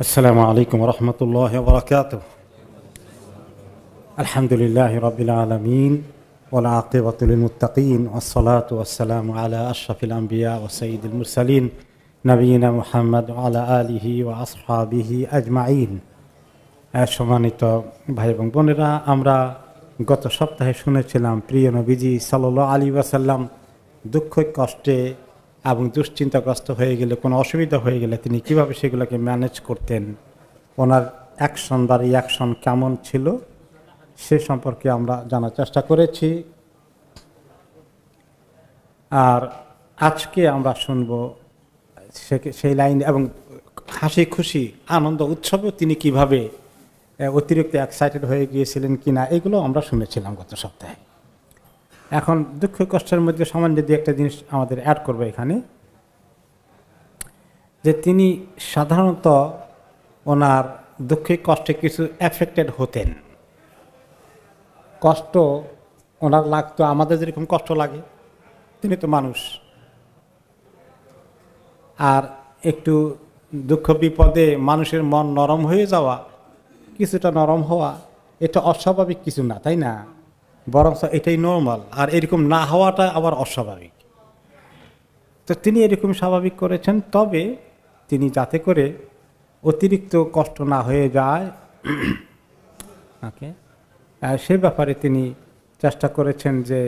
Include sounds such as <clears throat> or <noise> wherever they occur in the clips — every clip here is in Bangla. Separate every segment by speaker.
Speaker 1: السلام عليكم ورحمة الله وبركاته الحمد لله رب العالمين والعاقبة للمتقين والصلاة والسلام على أشرف الأنبياء وسيد المرسلين نبينا محمد وعلى آله وأصحابه أجمعين সম্মানিত ভাই এবং বোনেরা আমরা গত সপ্তাহে শুনেছিলাম প্রিয় নবীজি সাল্ল আলী ওয়াসাল্লাম দুঃখ কষ্টে এবং দুশ্চিন্তাগ্রস্ত হয়ে গেলে কোনো অসুবিধা হয়ে গেলে তিনি কিভাবে সেগুলোকে ম্যানেজ করতেন ওনার অ্যাকশন বা রিয়াকশন কেমন ছিল সে সম্পর্কে আমরা জানার চেষ্টা করেছি আর আজকে আমরা শুনব সেই লাইন এবং হাসি খুশি আনন্দ উৎসবেও তিনি কিভাবে অতিরিক্ত এক্সাইটেড হয়ে গিয়েছিলেন কিনা এগুলো আমরা শুনেছিলাম গত সপ্তাহে এখন দুঃখ কষ্টের মধ্যে সামান্য যদি একটা জিনিস আমাদের অ্যাড করবে এখানে যে তিনি সাধারণত ওনার দুঃখে কষ্টে কিছু অ্যাফেক্টেড হতেন কষ্ট ওনার লাগতো আমাদের যেরকম কষ্ট লাগে তিনি তো মানুষ আর একটু দুঃখ বিপদে মানুষের মন নরম হয়ে যাওয়া কিছুটা নরম হওয়া এটা অস্বাভাবিক কিছু না তাই না বরং এটাই নর্মাল আর এরকম না হওয়াটা আবার অস্বাভাবিক তো তিনি এরকম স্বাভাবিক করেছেন তবে তিনি যাতে করে অতিরিক্ত কষ্ট না হয়ে যায় <clears throat> সে ব্যাপারে তিনি চেষ্টা করেছেন যে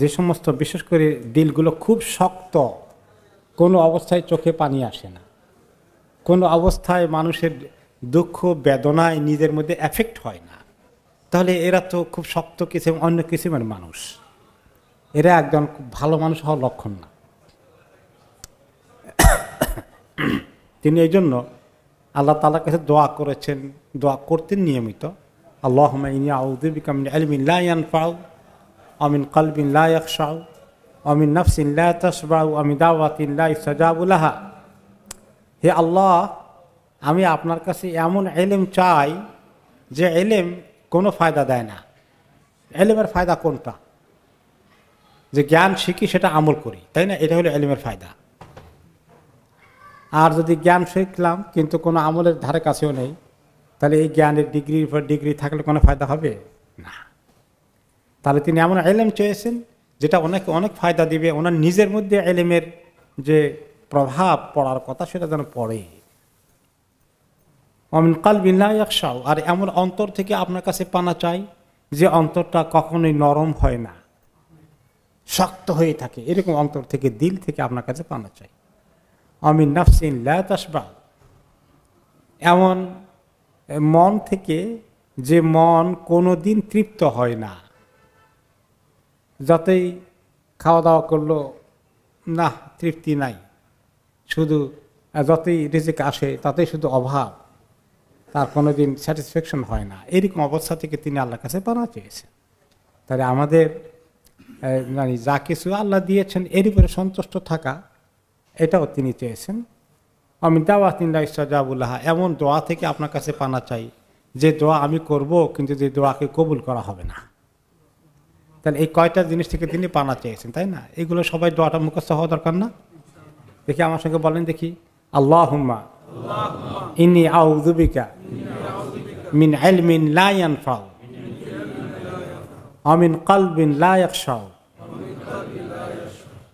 Speaker 1: যে সমস্ত বিশেষ করে দিলগুলো খুব শক্ত কোনো অবস্থায় চোখে পানি আসে না কোনো অবস্থায় মানুষের দুঃখ বেদনায় নিজের মধ্যে এফেক্ট হয় না তাহলে এরা তো খুব শক্ত কিসিম অন্য কিসিমের মানুষ এরা একজন খুব ভালো মানুষ হওয়ার লক্ষণ না <coughs> তিনি এই জন্য আল্লাহ তালার কাছে দোয়া করেছেন দোয়া করতেন নিয়মিত আল্লাহ ইনি আলমিন লাইয়ান পাউ অমিন কলবিন লাইকশাউ অমিন নফসিন লা তসবাউ আমি দাওয়াতিন লাই হে আল্লাহ আমি আপনার কাছে এমন এলেম চাই যে এলেম কোনো ফায়দা দেয় না এলেমের ফায়দা কোনটা যে জ্ঞান শিখি সেটা আমল করি তাই না এটা হলো এলিমের ফায়দা আর যদি জ্ঞান শিখলাম কিন্তু কোনো আমলের ধারে কাছেও নেই তাহলে এই জ্ঞানের ডিগ্রির পর ডিগ্রি থাকলে কোনো ফায়দা হবে না তাহলে তিনি এমন এলেম চেয়েছেন যেটা অনেক অনেক ফায়দা দিবে ওনার নিজের মধ্যে এলেমের যে প্রভাব পড়ার কথা সেটা যেন পড়ে অমিন কাল একশাও আর এমন অন্তর থেকে আপনার কাছে পানা চাই যে অন্তরটা কখনোই নরম হয় না শক্ত হয়ে থাকে এরকম অন্তর থেকে দিল থেকে আপনার কাছে পানা চাই অমিন নাফসিন লাসবা এমন মন থেকে যে মন কোনো দিন তৃপ্ত হয় না যতই খাওয়া দাওয়া করলো না তৃপ্তি নাই শুধু যতই রেজেক আসে তাতে শুধু অভাব তার কোনো দিন স্যাটিসফ্যাকশন হয় না এরকম অবস্থা থেকে তিনি আল্লাহর কাছে পানা চেয়েছেন তাহলে আমাদের মানে যা কিছু আল্লাহ দিয়েছেন এর উপরে সন্তুষ্ট থাকা এটাও তিনি চেয়েছেন আমি দাওয়া দাওয়াতিল্লা ইস্তাজাবুল্লাহা এমন দোয়া থেকে আপনার কাছে পানা চাই যে দোয়া আমি করব কিন্তু যে দোয়াকে কবুল করা হবে না তাহলে এই কয়টা জিনিস থেকে তিনি পানা চেয়েছেন তাই না এগুলো সবাই দোয়াটা মুখস্থ হওয়া দরকার না দেখি আমার সঙ্গে বলেন দেখি আল্লাহ হুম্মা ইনি আউদুবিকা মিন এলমিন লায়ান ফাও অমিন কলবিন লায়ক শাও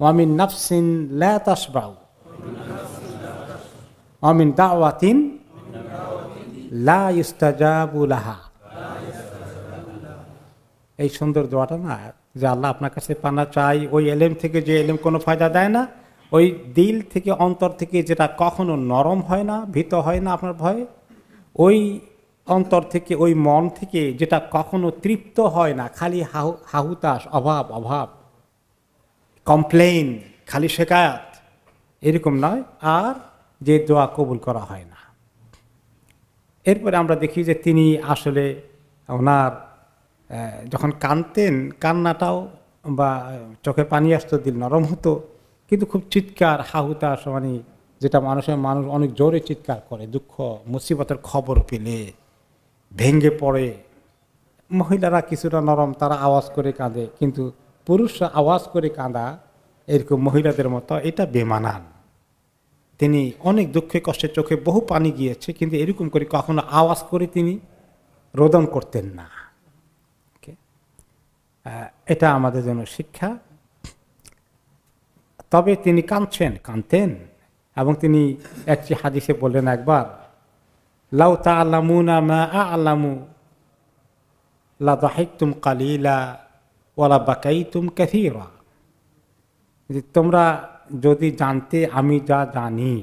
Speaker 1: অমিন নফসিন লা তাসবাউ অমিন দাওয়াতিন লা ইস্তাজাবু লাহা এই সুন্দর দোয়াটা না যে আল্লাহ আপনার কাছে পানা চাই ওই এলেম থেকে যে এলেম কোনো ফায়দা দেয় না ওই দিল থেকে অন্তর থেকে যেটা কখনো নরম হয় না ভীত হয় না আপনার ভয়ে ওই অন্তর থেকে ওই মন থেকে যেটা কখনো তৃপ্ত হয় না খালি হাহু হাহুতাস অভাব অভাব কমপ্লেন খালি শেখায়াত এরকম নয় আর যে দোয়া কবুল করা হয় না এরপরে আমরা দেখি যে তিনি আসলে ওনার যখন কানতেন কান্নাটাও বা চোখে পানি আসতো দিল নরম হতো কিন্তু খুব চিৎকার হাহুতা মানে যেটা মানুষের মানুষ অনেক জোরে চিৎকার করে দুঃখ মুসিবতের খবর পেলে ভেঙ্গে পড়ে মহিলারা কিছুটা নরম তারা আওয়াজ করে কাঁদে কিন্তু পুরুষরা আওয়াজ করে কাঁদা এরকম মহিলাদের মতো এটা বেমানান তিনি অনেক দুঃখে কষ্টে চোখে বহু পানি গিয়েছে কিন্তু এরকম করে কখনো আওয়াজ করে তিনি রোদন করতেন না এটা আমাদের জন্য শিক্ষা তবে তিনি কাঁদছেন কাঁদতেন এবং তিনি একটি হাদিসে বললেন একবার লাউ তা আল্লামু না মা আ আল্লামু লা তুম কালিলা ওলা বাকাই তুম ক্যাথিরা যে তোমরা যদি জানতে আমি যা জানি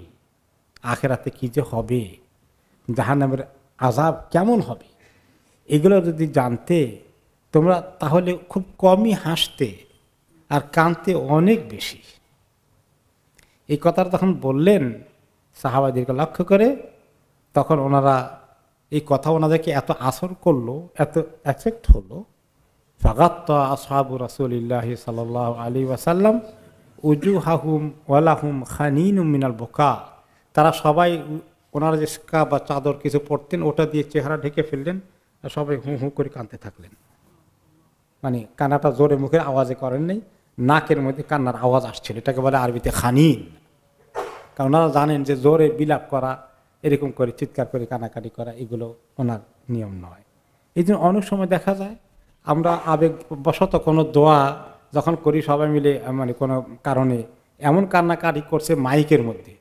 Speaker 1: আখেরাতে কী যে হবে জাহানামের আজাব কেমন হবে এগুলো যদি জানতে তোমরা তাহলে খুব কমই হাসতে আর কানতে অনেক বেশি এই কথাটা তখন বললেন সাহাবাদিকে লক্ষ্য করে তখন ওনারা এই কথা ওনাদেরকে এত আসর করলো এত অ্যাফেক্ট হলো ফাগাত্তা আসহাবু রাসুলিল্লাহি সাল আলী ওয়াসাল্লাম উজু হাহুম ওয়ালাহুম খানিন মিনাল বোকা তারা সবাই ওনারা যে স্কা বা চাদর কিছু পরতেন ওটা দিয়ে চেহারা ঢেকে ফেললেন আর সবাই হুঁ হুঁ করে কাঁদতে থাকলেন মানে কান্নাটা জোরে মুখের আওয়াজে করেন নাই নাকের মধ্যে কান্নার আওয়াজ আসছিল এটাকে বলে আরবিতে খানিন কারণ ওনারা জানেন যে জোরে বিলাপ করা এরকম করে চিৎকার করে কানাকানি করা এগুলো ওনার নিয়ম নয় এই জন্য অনেক সময় দেখা যায় আমরা আবেগ বশত কোনো দোয়া যখন করি সবাই মিলে মানে কোনো কারণে এমন কান্নাকাটি করছে মাইকের মধ্যে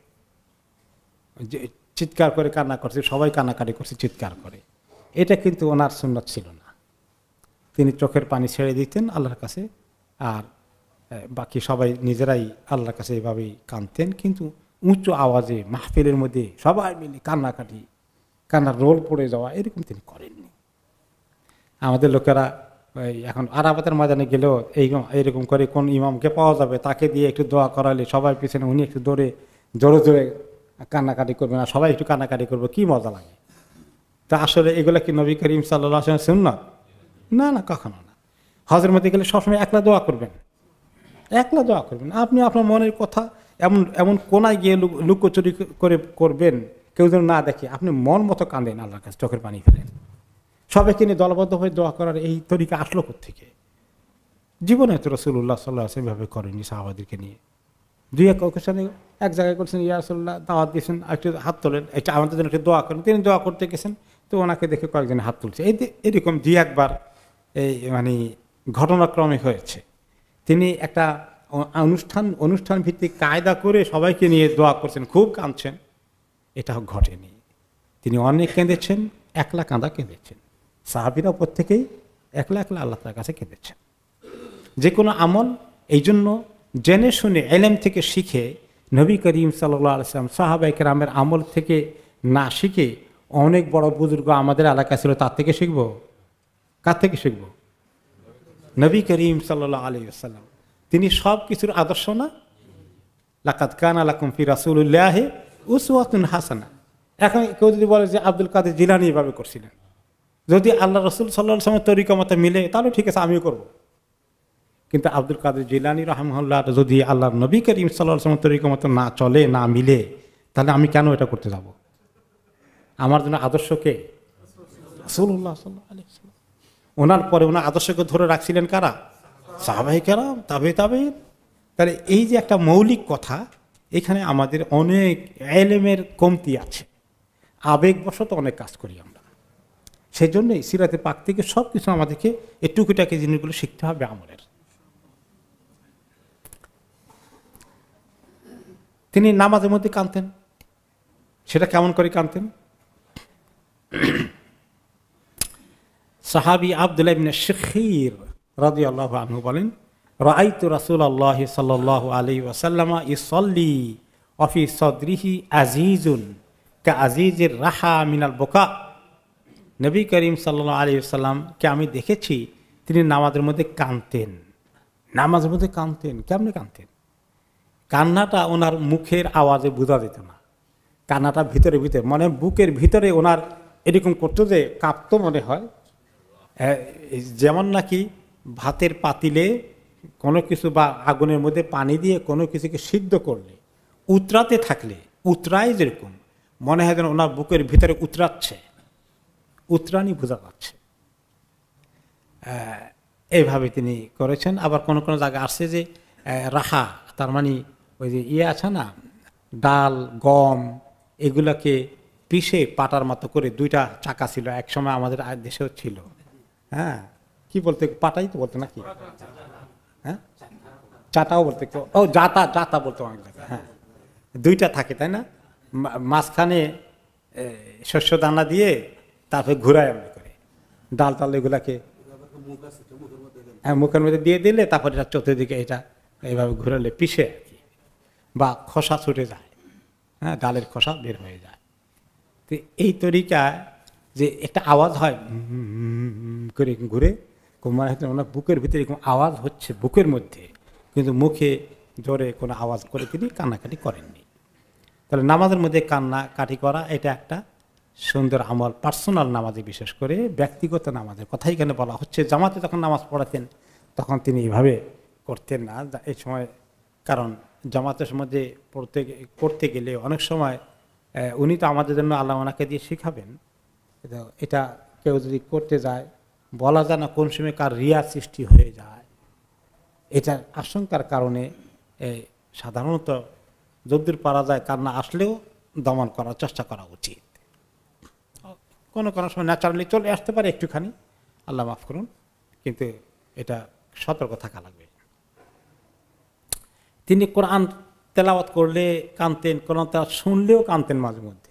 Speaker 1: যে চিৎকার করে কান্না করছে সবাই কান্নাকাটি করছে চিৎকার করে এটা কিন্তু ওনার সুন্নত ছিল না তিনি চোখের পানি ছেড়ে দিতেন আল্লাহর কাছে আর বাকি সবাই নিজেরাই আল্লাহর কাছে এভাবেই কাঁদতেন কিন্তু উচ্চ আওয়াজে মাহফিলের মধ্যে সবাই মিলে কান্নাকাটি কান্নার রোল পড়ে যাওয়া এরকম তিনি করেননি আমাদের লোকেরা এখন আরাবাতের ময়দানে গেলেও এইরকম এইরকম করে কোন ইমামকে পাওয়া যাবে তাকে দিয়ে একটু দোয়া করালে সবাই পিছনে উনি একটু দৌড়ে জোরে জোরে কান্নাকাটি করবে না সবাই একটু কান্নাকাটি করবে কি মজা লাগে তা আসলে এগুলো কি নবী করিম সাল্লাহ শুন না না না কখনো না হজের মধ্যে গেলে সবসময় একলা দোয়া করবেন একলা দোয়া করবেন আপনি আপনার মনের কথা এমন এমন কোনায় গিয়ে লুকোচুরি করে করবেন কেউ যেন না দেখে আপনি মন মতো কাঁদেন আল্লাহর কাছে চোখের পানি ফেলেন সবাইকে নিয়ে দলবদ্ধ হয়ে দোয়া করার এই তরিকা আসলো থেকে জীবনে তো রসুল্লাহ সাল্লাহ এইভাবে করেনি সাহাবাদেরকে নিয়ে দুই এক অকেশনে এক জায়গায় করছেন ইয়াসল্লাহ দাওয়াত দিয়েছেন একটু হাত তোলেন এটা আমাদের জন্য একটু দোয়া করেন তিনি দোয়া করতে গেছেন তো ওনাকে দেখে কয়েকজন হাত তুলছে এই এরকম দুই একবার এই মানে ঘটনাক্রমে হয়েছে তিনি একটা অনুষ্ঠান অনুষ্ঠান ভিত্তিক কায়দা করে সবাইকে নিয়ে দোয়া করছেন খুব কাঁদছেন এটাও ঘটেনি তিনি অনেক কেঁদেছেন একলা কাঁদা কেঁদেছেন সাহাবিরা প্রত্যেকেই একলা একলা আল্লাহ তার কাছে কেঁদেছেন যে কোনো আমল এই জন্য জেনে শুনে এলেম থেকে শিখে নবী করিম সাল্লা আলসালাম সাহাবাইকে রামের আমল থেকে না শিখে অনেক বড় বুজুর্গ আমাদের এলাকায় ছিল তার থেকে শিখব কার থেকে শিখব নবী করিম সাল্লাহ আলি তিনি সব কিছুর আদর্শ না লাকাত কান আলাকুম ফি রাসুল্লাহে উসওয়াতুন হাসানা এখন কেউ যদি বলে যে আব্দুল কাদের জিলানি এভাবে করছিলেন যদি আল্লাহ রসুল সাল্লা সময় তরিকা মতো মিলে তাহলে ঠিক আছে আমিও করব কিন্তু আব্দুল কাদের জিলানি রহমহল্লা যদি আল্লাহ নবী করিম সাল্লাহ সময় তরিকা মতো না চলে না মিলে তাহলে আমি কেন এটা করতে যাব আমার জন্য আদর্শকে রসুল্লাহ সাল্লাহ ওনার পরে ওনার আদর্শকে ধরে রাখছিলেন কারা সাহাবাহিক কেরাম তাবে তাবে তাহলে এই যে একটা মৌলিক কথা এখানে আমাদের অনেক এলেমের কমতি আছে আবেগবশত অনেক কাজ করি আমরা সেই জন্যই সিরাতে পাক থেকে সব কিছু আমাদেরকে এই টুকিটাকি জিনিসগুলো শিখতে হবে আমলের তিনি নামাজের মধ্যে কাঁদতেন সেটা কেমন করে কাঁদতেন সাহাবি আবদুল্লাহ শেখির রাজি আল্লাহ আনহু বলেন রাইতু রাসুল আল্লাহ সাল্লাহ আলী ওয়াসাল্লামা ইসল্লি অফি সদরিহি আজিজুন কা আজিজের রাহা মিনাল বোকা নবী করিম সাল্লা আলী সাল্লামকে আমি দেখেছি তিনি নামাজের মধ্যে কাঁদতেন নামাজের মধ্যে কাঁদতেন কেমনে কাঁদতেন কান্নাটা ওনার মুখের আওয়াজে বোঝা যেত না কান্নাটা ভিতরে ভিতরে মানে বুকের ভিতরে ওনার এরকম করতো যে কাঁপতো মনে হয় যেমন নাকি ভাতের পাতিলে কোনো কিছু বা আগুনের মধ্যে পানি দিয়ে কোনো কিছুকে সিদ্ধ করলে উতরাতে থাকলে উতরায় যেরকম মনে হয় যেন ওনার বুকের ভিতরে উতরাচ্ছে উতরানি বোঝা পাচ্ছে এইভাবে তিনি করেছেন আবার কোনো কোনো জায়গায় আসছে যে রাহা তার মানে ওই যে ইয়ে আছে না ডাল গম এগুলাকে পিষে পাটার মতো করে দুইটা চাকা ছিল এক সময় আমাদের দেশেও ছিল হ্যাঁ কি বলতে পাটাই তো বলতে নাকি হ্যাঁ চাটাও বলতে ও জাতা জাতা বলতো অনেক হ্যাঁ দুইটা থাকে তাই না মাঝখানে শস্য দানা দিয়ে তারপরে ঘুরায় এমনি করে ডাল টাল এগুলাকে হ্যাঁ মুখের মধ্যে দিয়ে দিলে তারপরে এটা চতুর্দিকে এটা এইভাবে ঘুরালে পিষে আর কি বা খোসা ছুটে যায় হ্যাঁ ডালের খোসা বের হয়ে যায় তো এই তরিকা যে একটা আওয়াজ হয় করে ঘুরে মানে হচ্ছে ওনার বুকের ভিতরে এরকম আওয়াজ হচ্ছে বুকের মধ্যে কিন্তু মুখে জোরে কোনো আওয়াজ করে তিনি কান্নাকাটি করেননি তাহলে নামাজের মধ্যে কান্না কাটি করা এটা একটা সুন্দর আমল পার্সোনাল নামাজে বিশেষ করে ব্যক্তিগত নামাজের কথাই এখানে বলা হচ্ছে জামাতে যখন নামাজ পড়াতেন তখন তিনি এভাবে করতেন না এই সময় কারণ জামাতের মধ্যে পড়তে করতে গেলে অনেক সময় উনি তো আমাদের জন্য আল্লাহ ওনাকে দিয়ে শেখাবেন এটা কেউ যদি করতে যায় বলা যায় না কোন সময় কার রিয়া সৃষ্টি হয়ে যায় এটার আশঙ্কার কারণে সাধারণত যদ্দূর পারা যায় কান্না আসলেও দমন করার চেষ্টা করা উচিত কোনো কোনো সময় ন্যাচারালি চলে আসতে পারে একটুখানি আল্লাহ মাফ করুন কিন্তু এটা সতর্ক থাকা লাগবে তিনি কোরআন তেলাওয়াত করলে কানতেন কোরআন তেলাওয়াত শুনলেও কানতেন মাঝে মধ্যে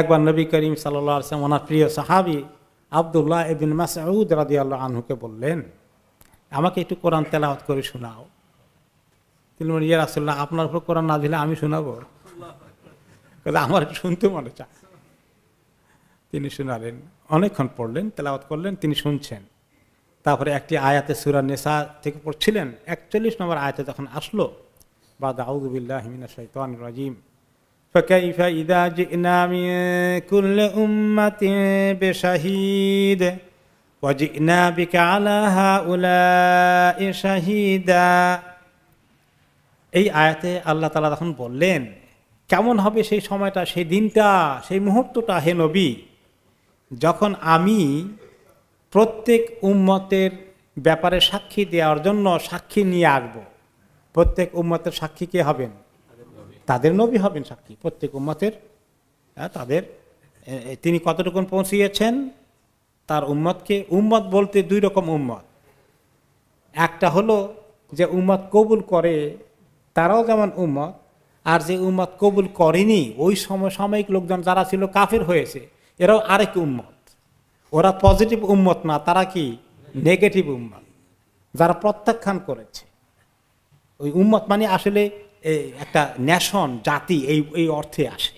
Speaker 1: একবার নবী করিম সাল্লাম ওনার প্রিয় সাহাবি আবদুল্লাহ এবিন মাসাউদ রাদি আল্লাহ আনহুকে বললেন আমাকে একটু কোরআন তেলাওয়াত করে শোনাও তিনি বলেন ইয়ে রাসুল্লাহ আপনার উপর কোরআন না দিলে আমি শোনাবো আমার শুনতে মনে চায় তিনি শোনালেন অনেকক্ষণ পড়লেন তেলাওয়াত করলেন তিনি শুনছেন তারপরে একটি আয়াতে সুরা নেশা থেকে পড়ছিলেন একচল্লিশ নম্বর আয়াতে যখন আসলো বা দাউদুবিল্লাহ হিমিনা সৈতান রাজিম فكيف إذا جئنا من كل أمة بشهيد وجئنا بك على هؤلاء شهيدا এই আয়াতে আল্লাহ তালা তখন বললেন কেমন হবে সেই সময়টা সেই দিনটা সেই মুহূর্তটা হে নবী যখন আমি প্রত্যেক উম্মতের ব্যাপারে সাক্ষী দেওয়ার জন্য সাক্ষী নিয়ে আসবো প্রত্যেক উম্মতের সাক্ষী কে হবেন তাদের নবী হবেন সাক্ষী প্রত্যেক উম্মতের হ্যাঁ, তাদের তিনি কতটুকু পৌঁছিয়েছেন তার উম্মতকে উম্মত বলতে দুই রকম উম্মত একটা হলো যে উম্মত কবুল করে তারাও যেমন উম্মত আর যে উম্মত কবুল করেনি ওই সময় সাময়িক লোকজন যারা ছিল কাফের হয়েছে এরাও আরেক উম্মত ওরা পজিটিভ উম্মত না তারা কি নেগেটিভ উম্মত যারা প্রত্যাখ্যান করেছে ওই উম্মত মানে আসলে একটা ন্যাশন জাতি এই এই অর্থে আসে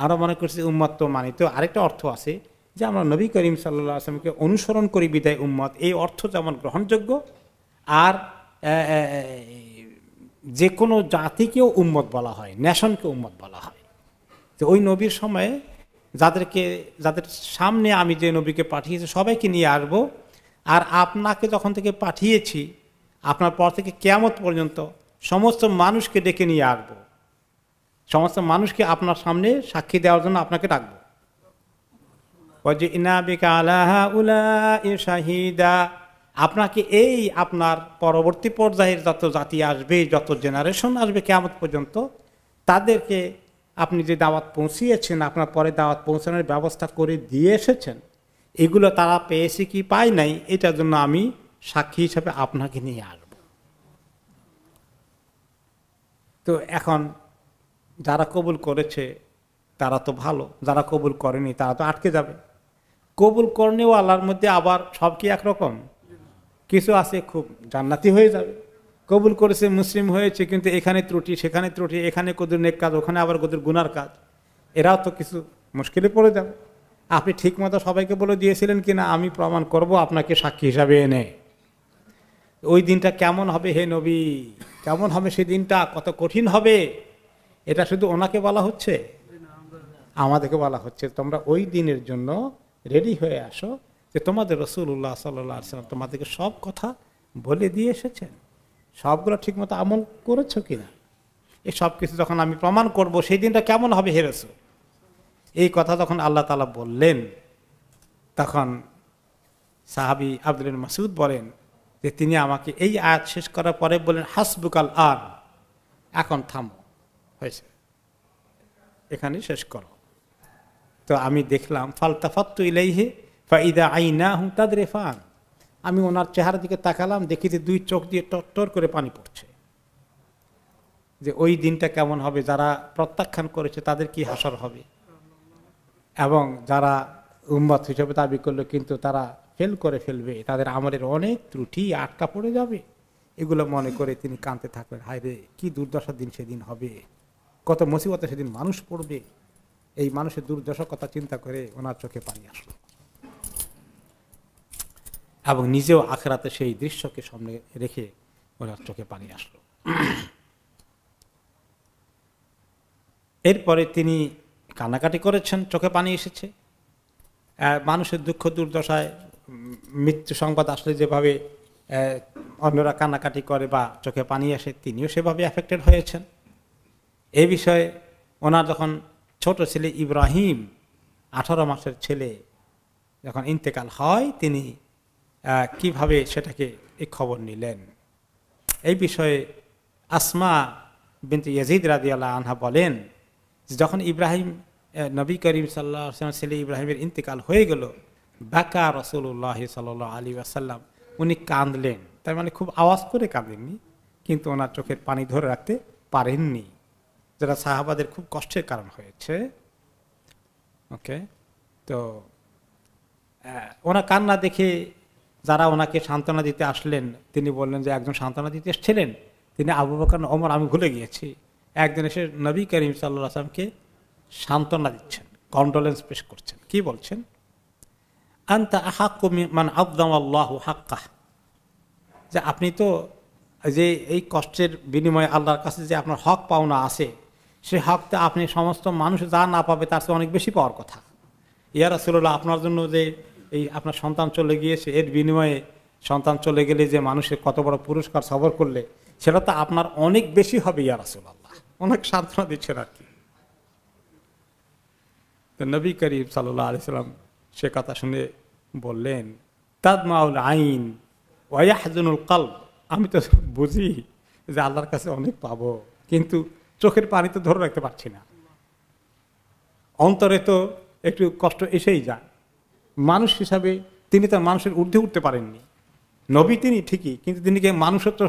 Speaker 1: আমরা মনে করছি উম্মত তো মানে তো আরেকটা অর্থ আছে যে আমরা নবী করিম সাল্লা আসলামকে অনুসরণ করি বিদায় উম্মত এই অর্থ যেমন গ্রহণযোগ্য আর যে কোনো জাতিকেও উম্মত বলা হয় ন্যাশনকে উম্মত বলা হয় তো ওই নবীর সময়ে যাদেরকে যাদের সামনে আমি যে নবীকে পাঠিয়েছি সবাইকে নিয়ে আসব আর আপনাকে যখন থেকে পাঠিয়েছি আপনার পর থেকে কেয়ামত পর্যন্ত সমস্ত মানুষকে ডেকে নিয়ে আসব সমস্ত মানুষকে আপনার সামনে সাক্ষী দেওয়ার জন্য আপনাকে ডাকব শাহিদা আপনাকে এই আপনার পরবর্তী পর্যায়ের যত জাতি আসবে যত জেনারেশন আসবে কেমন পর্যন্ত তাদেরকে আপনি যে দাওয়াত পৌঁছিয়েছেন আপনার পরে দাওয়াত পৌঁছানোর ব্যবস্থা করে দিয়ে এসেছেন এগুলো তারা পেয়েছে কি পায় নাই এটার জন্য আমি সাক্ষী হিসাবে আপনাকে নিয়ে আসবো তো এখন যারা কবুল করেছে তারা তো ভালো যারা কবুল করেনি তারা তো আটকে যাবে কবুল করণেও আল্লাহর মধ্যে আবার সব কি একরকম কিছু আছে খুব জান্নাতি হয়ে যাবে কবুল করেছে মুসলিম হয়েছে কিন্তু এখানে ত্রুটি সেখানে ত্রুটি এখানে কদুর নেক কাজ ওখানে আবার কদুর গুনার কাজ এরাও তো কিছু মুশকিলে পড়ে যাবে আপনি ঠিকমতো সবাইকে বলে দিয়েছিলেন কি না আমি প্রমাণ করব আপনাকে সাক্ষী হিসাবে এনে ওই দিনটা কেমন হবে হে নবী কেমন হবে সেদিনটা কত কঠিন হবে এটা শুধু ওনাকে বলা হচ্ছে আমাদেরকে বলা হচ্ছে তোমরা ওই দিনের জন্য রেডি হয়ে আসো যে তোমাদের রসুল্লাহ উল্লাহ সাল্লাম তোমাদেরকে সব কথা বলে দিয়ে এসেছেন সবগুলো ঠিকমতো আমল করেছো কিনা এই সব কিছু যখন আমি প্রমাণ করব সেই দিনটা কেমন হবে হেরেছো এই কথা যখন আল্লাহ তালা বললেন তখন সাহাবি আব্দুল মাসুদ বলেন যে তিনি আমাকে এই আয়াত শেষ করার পরে বলেন হাসবুকাল আর এখন থামো হয়েছে এখানে শেষ করো তো আমি দেখলাম ফালতাফাত্তু ইলাইহে ফাইদা আইনা হুম তাদের ফান আমি ওনার চেহারা দিকে তাকালাম দেখি যে দুই চোখ দিয়ে টর করে পানি পড়ছে যে ওই দিনটা কেমন হবে যারা প্রত্যাখ্যান করেছে তাদের কি হাসর হবে এবং যারা উম্মত হিসেবে দাবি করলো কিন্তু তারা ফেল করে ফেলবে তাদের আমলের অনেক ত্রুটি আটকা পড়ে যাবে এগুলো মনে করে তিনি কাঁদতে থাকবেন হায় রে কী দুর্দশার দিন সেদিন হবে কত মুসিবত সেদিন মানুষ পড়বে এই মানুষের দুর্দশার কথা চিন্তা করে ওনার চোখে পানি আসলো এবং নিজেও আখড়াতে সেই দৃশ্যকে সামনে রেখে ওনার চোখে পানি আসলো এরপরে তিনি কান্নাকাটি করেছেন চোখে পানি এসেছে মানুষের দুঃখ দুর্দশায় মৃত্যু সংবাদ আসলে যেভাবে অন্যরা কান্নাকাটি করে বা চোখে পানি আসে তিনিও সেভাবে অ্যাফেক্টেড হয়েছেন এ বিষয়ে ওনার যখন ছোট ছেলে ইব্রাহিম আঠারো মাসের ছেলে যখন ইন্তেকাল হয় তিনি কিভাবে সেটাকে এই খবর নিলেন এই বিষয়ে আসমা বিন্তু ইয়াজিদ রাজিয়াল্লাহ আনহা বলেন যখন ইব্রাহিম নবী করিম সাল্লা ছেলে ইব্রাহিমের ইন্তেকাল হয়ে গেল বাকা রসুল্লাহ সাল আলী আসাল্লাম উনি কাঁদলেন তার মানে খুব আওয়াজ করে কাঁদেননি কিন্তু ওনার চোখের পানি ধরে রাখতে পারেননি যেটা সাহাবাদের খুব কষ্টের কারণ হয়েছে ওকে তো ওনার কান্না দেখে যারা ওনাকে সান্ত্বনা দিতে আসলেন তিনি বললেন যে একজন সান্ত্বনা দিতে এসছিলেন তিনি আবু বকার অমর আমি ভুলে গিয়েছি একদিন এসে নবী করিম সাল্লাহ আসলামকে সান্ত্বনা দিচ্ছেন কন্ডোলেন্স পেশ করছেন কি বলছেন আন্তা আহাক্কু মান আবদাম আল্লাহ হাক্কাহ যে আপনি তো যে এই কষ্টের বিনিময়ে আল্লাহর কাছে যে আপনার হক পাওনা আছে সে হকটা আপনি সমস্ত মানুষ যা না পাবে তার চেয়ে অনেক বেশি পাওয়ার কথা ইয়া রাসুল্লাহ আপনার জন্য যে এই আপনার সন্তান চলে গিয়েছে এর বিনিময়ে সন্তান চলে গেলে যে মানুষের কত বড় পুরস্কার সবর করলে সেটা তো আপনার অনেক বেশি হবে ইয়া আল্লাহ অনেক সান্ত্বনা দিচ্ছেন আর কি নবী করিম সাল্লাহ আলি সাল্লাম সে কথা শুনে বললেন তাজমাউল আইন ওয়াহজনুল কাল আমি তো বুঝি যে আল্লাহর কাছে অনেক পাবো কিন্তু চোখের পানি তো ধরে রাখতে পারছি না অন্তরে তো একটু কষ্ট এসেই যায় মানুষ হিসাবে তিনি তার মানুষের ঊর্ধ্বে উঠতে পারেননি নবী তিনি ঠিকই কিন্তু তিনি কি মানুষের তো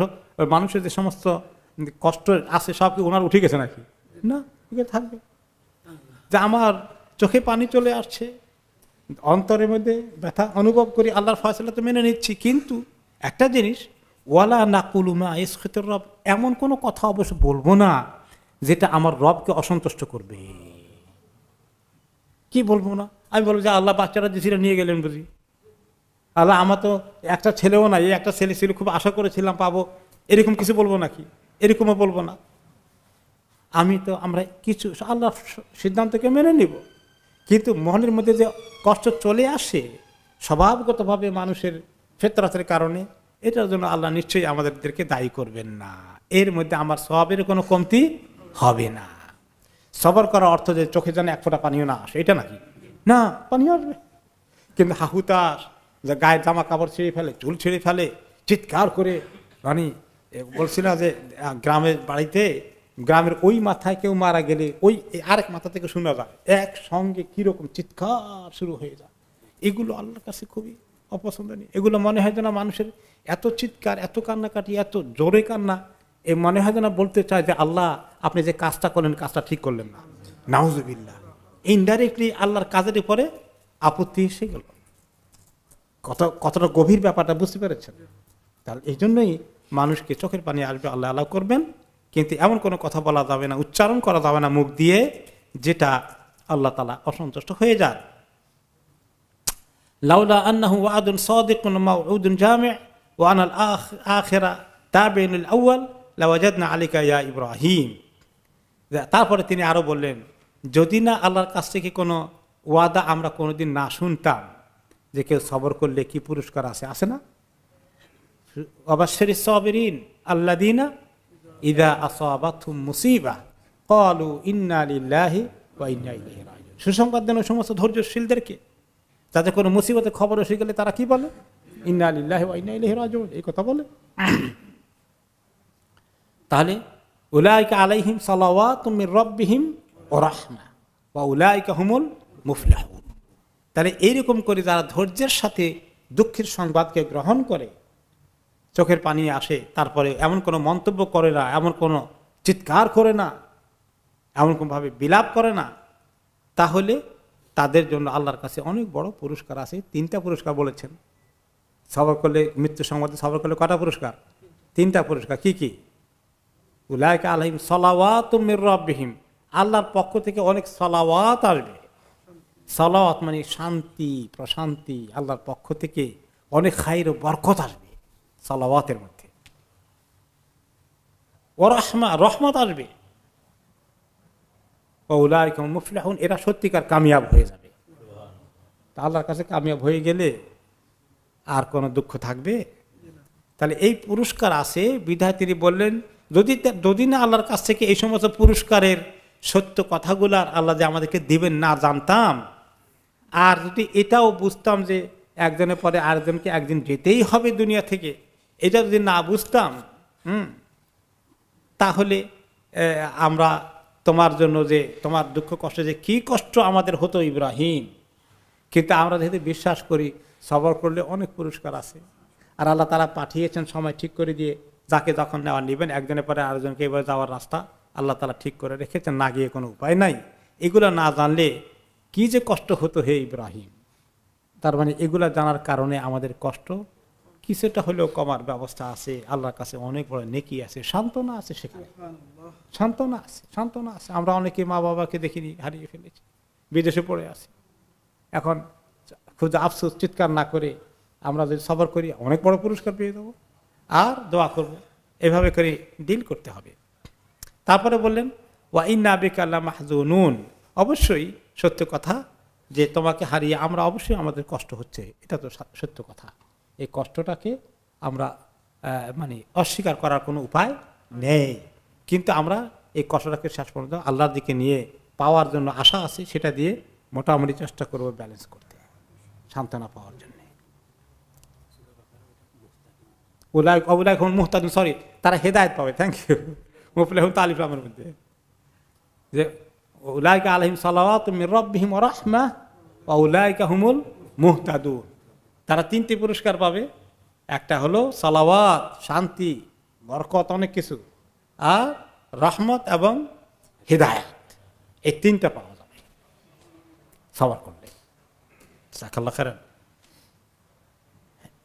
Speaker 1: মানুষের যে সমস্ত কষ্ট আছে সব কি ওনার উঠে গেছে নাকি না থাকবে যে আমার চোখে পানি চলে আসছে অন্তরের মধ্যে ব্যথা অনুভব করি আল্লাহর ফয়সলা তো মেনে নিচ্ছি কিন্তু একটা জিনিস ওয়ালা না কুলুমা ইসখিতর রব এমন কোনো কথা অবশ্য বলবো না যেটা আমার রবকে অসন্তুষ্ট করবে কি বলবো না আমি বলবো যে আল্লাহ বাচ্চারা যে নিয়ে গেলেন বুঝি আল্লাহ আমার তো একটা ছেলেও নাই এই একটা ছেলে ছিল খুব আশা করেছিলাম পাবো এরকম কিছু বলবো নাকি এরকমও বলবো না আমি তো আমরা কিছু আল্লাহ সিদ্ধান্তকে মেনে নিব কিন্তু মনের মধ্যে যে কষ্ট চলে আসে স্বভাবগতভাবে মানুষের ফেতরাতের কারণে এটার জন্য আল্লাহ নিশ্চয়ই আমাদেরকে দায়ী করবেন না এর মধ্যে আমার স্বভাবের কোনো কমতি হবে না সবর করার অর্থ যে চোখে যেন এক ফোঁটা পানিও না আসে এটা নাকি না পানিও আসবে কিন্তু হাহুতাস যে গায়ের জামা কাপড় ছিঁড়ে ফেলে চুল ছিঁড়ে ফেলে চিৎকার করে রানী বলছি না যে গ্রামের বাড়িতে গ্রামের ওই মাথায় কেউ মারা গেলে ওই আরেক মাথা থেকে শোনা যায় একসঙ্গে কীরকম চিৎকার শুরু হয়ে যায় এগুলো আল্লাহর কাছে খুবই অপছন্দনীয় এগুলো মনে হয় না মানুষের এত চিৎকার এত কান্নাকাটি এত জোরে কান্না এ মনে হয় যেন বলতে চায় যে আল্লাহ আপনি যে কাজটা করলেন কাজটা ঠিক করলেন না নাউজবিল্লা ইনডাইরেক্টলি আল্লাহর কাজের উপরে আপত্তি এসে গেল কত কতটা গভীর ব্যাপারটা বুঝতে পেরেছেন তাহলে এই জন্যই মানুষকে চোখের পানি আসবে আল্লাহ আল্লাহ করবেন কিন্তু এমন কোনো কথা বলা যাবে না উচ্চারণ করা যাবে না মুখ দিয়ে যেটা আল্লাহ তালা অসন্তুষ্ট হয়ে যান লাউলা আন্নাহু আদুন সদিকুন মাউদুন জামে ওয়ান আল আখেরা তাবেনুল আউ্ল লাওয়াজাদনা আলিকা ইয়া ইব্রাহিম তারপরে তিনি আরও বললেন যদি না আল্লাহর কাছ থেকে কোনো ওয়াদা আমরা কোনোদিন না শুনতাম যে কেউ সবর করলে কি পুরস্কার আছে আসে না অবাশ্বরী সবেরিন আল্লাদিনা ইদা আসাবাথুম মুসিবা কালু ইন্না আলিল্লাহি ওয়া ইন্না ইলাইহি রাজিউন সুসংবাদ দেন সমস্ত ধৈর্যশীলদেরকে যাতে কোনো মুসিবতের খবর এসে গেলে তারা কি বলে ইন্না আলিল্লাহি ওয়া ইন্না ইলাইহি রাজিউন এই কথা বলে তাহলে উলাইকা আলাইহিম সালাওয়াতুম মির রাব্বিহিম ওয়া রাহমা ওয়া উলাইকা হুমুল মুফলাহুন তাহলে এইরকম করে যারা ধৈর্যের সাথে দুঃখের সংবাদকে গ্রহণ করে চোখের পানি আসে তারপরে এমন কোনো মন্তব্য করে না এমন কোনো চিৎকার করে না এমন কোনোভাবে বিলাপ করে না তাহলে তাদের জন্য আল্লাহর কাছে অনেক বড় পুরস্কার আছে তিনটা পুরস্কার বলেছেন সবার করলে মৃত্যু সংবাদে সবার করলে কটা পুরস্কার তিনটা পুরস্কার কি কি উলায়ক আলহিম সলাওয়াত মির আল্লাহর পক্ষ থেকে অনেক সলাওয়াত আসবে সলাওয়াত মানে শান্তি প্রশান্তি আল্লাহর পক্ষ থেকে অনেক খাইর বরকত আসবে সালাওয়াতের মধ্যে ও রহমত আসবে ওলার মুফলাহুন এরা সত্যিকার কামিয়াব হয়ে যাবে তা আল্লাহর কাছে কামিয়াব হয়ে গেলে আর কোনো দুঃখ থাকবে তাহলে এই পুরস্কার আছে বিধায় তিনি বললেন যদি যদি না আল্লাহর কাছ থেকে এই সমস্ত পুরস্কারের সত্য কথাগুলার আল্লাহ যে আমাদেরকে দিবেন না জানতাম আর যদি এটাও বুঝতাম যে একজনের পরে আরেকজনকে একদিন যেতেই হবে দুনিয়া থেকে এটা যদি না বুঝতাম হুম তাহলে আমরা তোমার জন্য যে তোমার দুঃখ কষ্ট যে কি কষ্ট আমাদের হতো ইব্রাহিম কিন্তু আমরা যেহেতু বিশ্বাস করি সবর করলে অনেক পুরস্কার আছে আর আল্লাহ তারা পাঠিয়েছেন সময় ঠিক করে দিয়ে যাকে যখন নেওয়া নেবেন একজনের পরে আরেকজনকে এবার যাওয়ার রাস্তা আল্লাহ তালা ঠিক করে রেখেছেন না গিয়ে কোনো উপায় নাই এগুলো না জানলে কি যে কষ্ট হতো হে ইব্রাহিম তার মানে এগুলো জানার কারণে আমাদের কষ্ট কিছুটা হলেও কমার ব্যবস্থা আছে আল্লাহর কাছে অনেক বড় নেকি আছে সান্ত্বনা আছে সেখানে সান্ত্বনা আছে সান্ত্বনা আছে আমরা অনেকে মা বাবাকে দেখিনি হারিয়ে ফেলেছি বিদেশে পড়ে আছে এখন খুব আফসোস চিৎকার না করে আমরা যদি সবার করি অনেক বড় পুরস্কার পেয়ে দেবো আর দোয়া করব এভাবে করে ডিল করতে হবে তারপরে বললেন ওয়া ইন্না বেকাল্লা মাহজুন অবশ্যই সত্য কথা যে তোমাকে হারিয়ে আমরা অবশ্যই আমাদের কষ্ট হচ্ছে এটা তো সত্য কথা এই কষ্টটাকে আমরা মানে অস্বীকার করার কোনো উপায় নেই কিন্তু আমরা এই কষ্টটাকে শেষ পর্যন্ত আল্লাহর দিকে নিয়ে পাওয়ার জন্য আশা আছে সেটা দিয়ে মোটামুটি চেষ্টা করব ব্যালেন্স করতে সান্ত্বনা পাওয়ার জন্য উলায় অবুলায় হন মুহতাদিন সরি তারা হেদায়ত পাবে থ্যাংক ইউ মুফলে হন তালিফ আমার মধ্যে যে উলাইকা আলহিম সালাওয়াত মির রব্বিহিম রহমা ওয়া উলাইকা হুমুল মুহতাদুন তারা তিনটি পুরস্কার পাবে একটা হলো সালাওয়াত শান্তি বরকত অনেক কিছু আর রহমত এবং হৃদায়ত এই তিনটা পাওয়া যাবে সবার করলে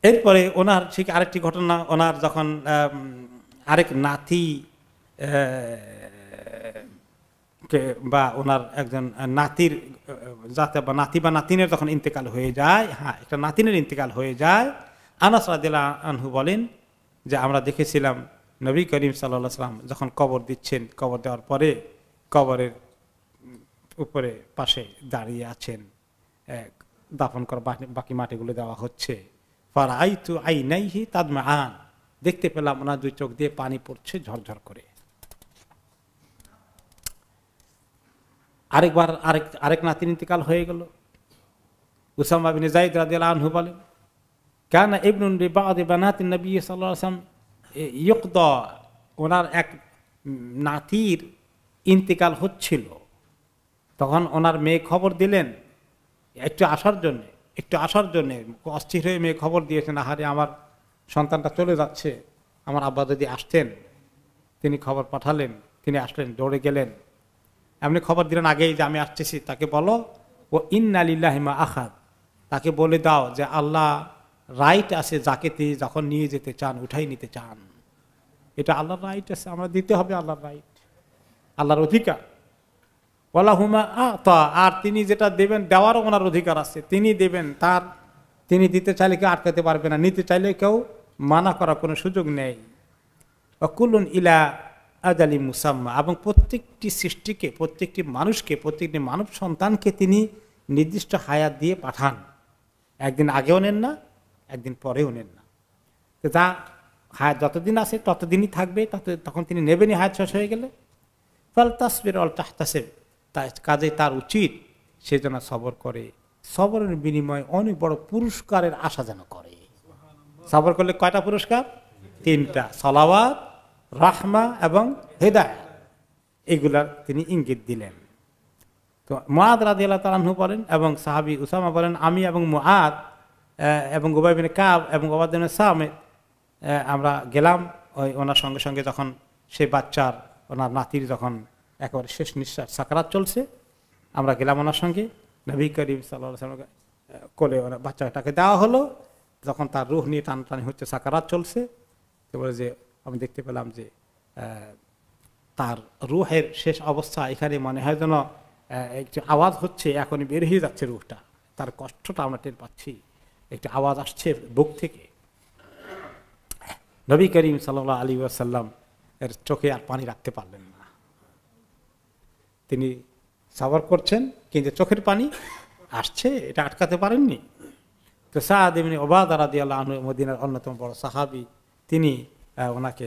Speaker 1: এরপরে ওনার ঠিক আরেকটি ঘটনা ওনার যখন আরেক নাতি বা ওনার একজন নাতির যাতে বা নাতি বা নাতিনের যখন ইন্তেকাল হয়ে যায় হ্যাঁ একটা নাতিনের ইন্তেকাল হয়ে যায় আনাস রাদিল্লা আনহু বলেন যে আমরা দেখেছিলাম নবী করিম সাল্লাহ সাল্লাম যখন কবর দিচ্ছেন কবর দেওয়ার পরে কবরের উপরে পাশে দাঁড়িয়ে আছেন দাফন করা বাকি মাটিগুলো দেওয়া হচ্ছে ফার আই তু আই হি তাদমা আন দেখতে পেলাম ওনার দুই চোখ দিয়ে পানি পড়ছে ঝরঝর করে আরেকবার আরেক আরেক নাতির ইন্তিকাল হয়ে গেল উসামা বিন জাইদ রাদিয়াল আনহু বলেন কেন ইবনুন বানাতিন নবী সাল্লাম ইয়কদ ওনার এক নাতির ইন্তিকাল হচ্ছিল তখন ওনার মেয়ে খবর দিলেন একটু আসার জন্যে একটু আসার জন্যে অস্থির হয়ে মেয়ে খবর দিয়েছেন আহারে আমার সন্তানটা চলে যাচ্ছে আমার আব্বা যদি আসতেন তিনি খবর পাঠালেন তিনি আসলেন দৌড়ে গেলেন আপনি খবর দিলেন আগেই যে আমি আসতেছি তাকে বলো ও ইন্নালিল্লাহিমা আখাদ তাকে বলে দাও যে আল্লাহ রাইট আছে যাকে তিনি যখন নিয়ে যেতে চান উঠাই নিতে চান এটা আল্লাহর রাইট আছে আমরা দিতে হবে আল্লাহর রাইট আল্লাহর অধিকার ওলা হুমা তা আর তিনি যেটা দেবেন দেওয়ারও ওনার অধিকার আছে তিনি দেবেন তার তিনি দিতে চাইলে কেউ আটকাতে পারবে না নিতে চাইলে কেউ মানা করার কোনো সুযোগ নেই অকুলুন ইলা আদালি মুসাম্মা এবং প্রত্যেকটি সৃষ্টিকে প্রত্যেকটি মানুষকে প্রত্যেকটি মানব সন্তানকে তিনি নির্দিষ্ট হায়াত দিয়ে পাঠান একদিন আগেও নেন না একদিন পরেও নেন না তো তা হায়াত যতদিন আসে ততদিনই থাকবে তত তখন তিনি নেবেনই হায়াত শেষ হয়ে গেলে ফল তাসবির অল তাহতাসের কাজে তার উচিত সে যেন সবর করে সবরের বিনিময়ে অনেক বড় পুরস্কারের আশা যেন করে সবর করলে কয়টা পুরস্কার তিনটা সলাওয়াত রাহমা এবং হেদায় এগুলার তিনি ইঙ্গিত দিলেন তো মাদ রাজি আল্লাহ তালাহু বলেন এবং সাহাবি উসামা বলেন আমি এবং মাদ এবং গোবাইবিন কাব এবং গোবাদিন সামে আমরা গেলাম ওই ওনার সঙ্গে সঙ্গে যখন সেই বাচ্চার ওনার নাতির যখন একেবারে শেষ নিঃশ্বাস সাকারাত চলছে আমরা গেলাম ওনার সঙ্গে নবী করিম সাল্লাহ কোলে ওনার বাচ্চাটাকে দেওয়া হলো যখন তার রুহ নিয়ে টানাটানি হচ্ছে সাকারাত চলছে বলে যে আমি দেখতে পেলাম যে তার রুহের শেষ অবস্থা এখানে মনে হয় যেন একটি আওয়াজ হচ্ছে এখনই বের হয়ে যাচ্ছে রুহটা তার কষ্টটা আমরা টের পাচ্ছি একটি আওয়াজ আসছে বুক থেকে নবী করিম সাল্লা আলী আসাল্লাম এর চোখে আর পানি রাখতে পারলেন না তিনি সাবর করছেন কিন্তু চোখের পানি আসছে এটা আটকাতে পারেননি তো সাহাদ এমনি ওবাদ আলাদি মদিনার অন্যতম বড় সাহাবি তিনি ওনাকে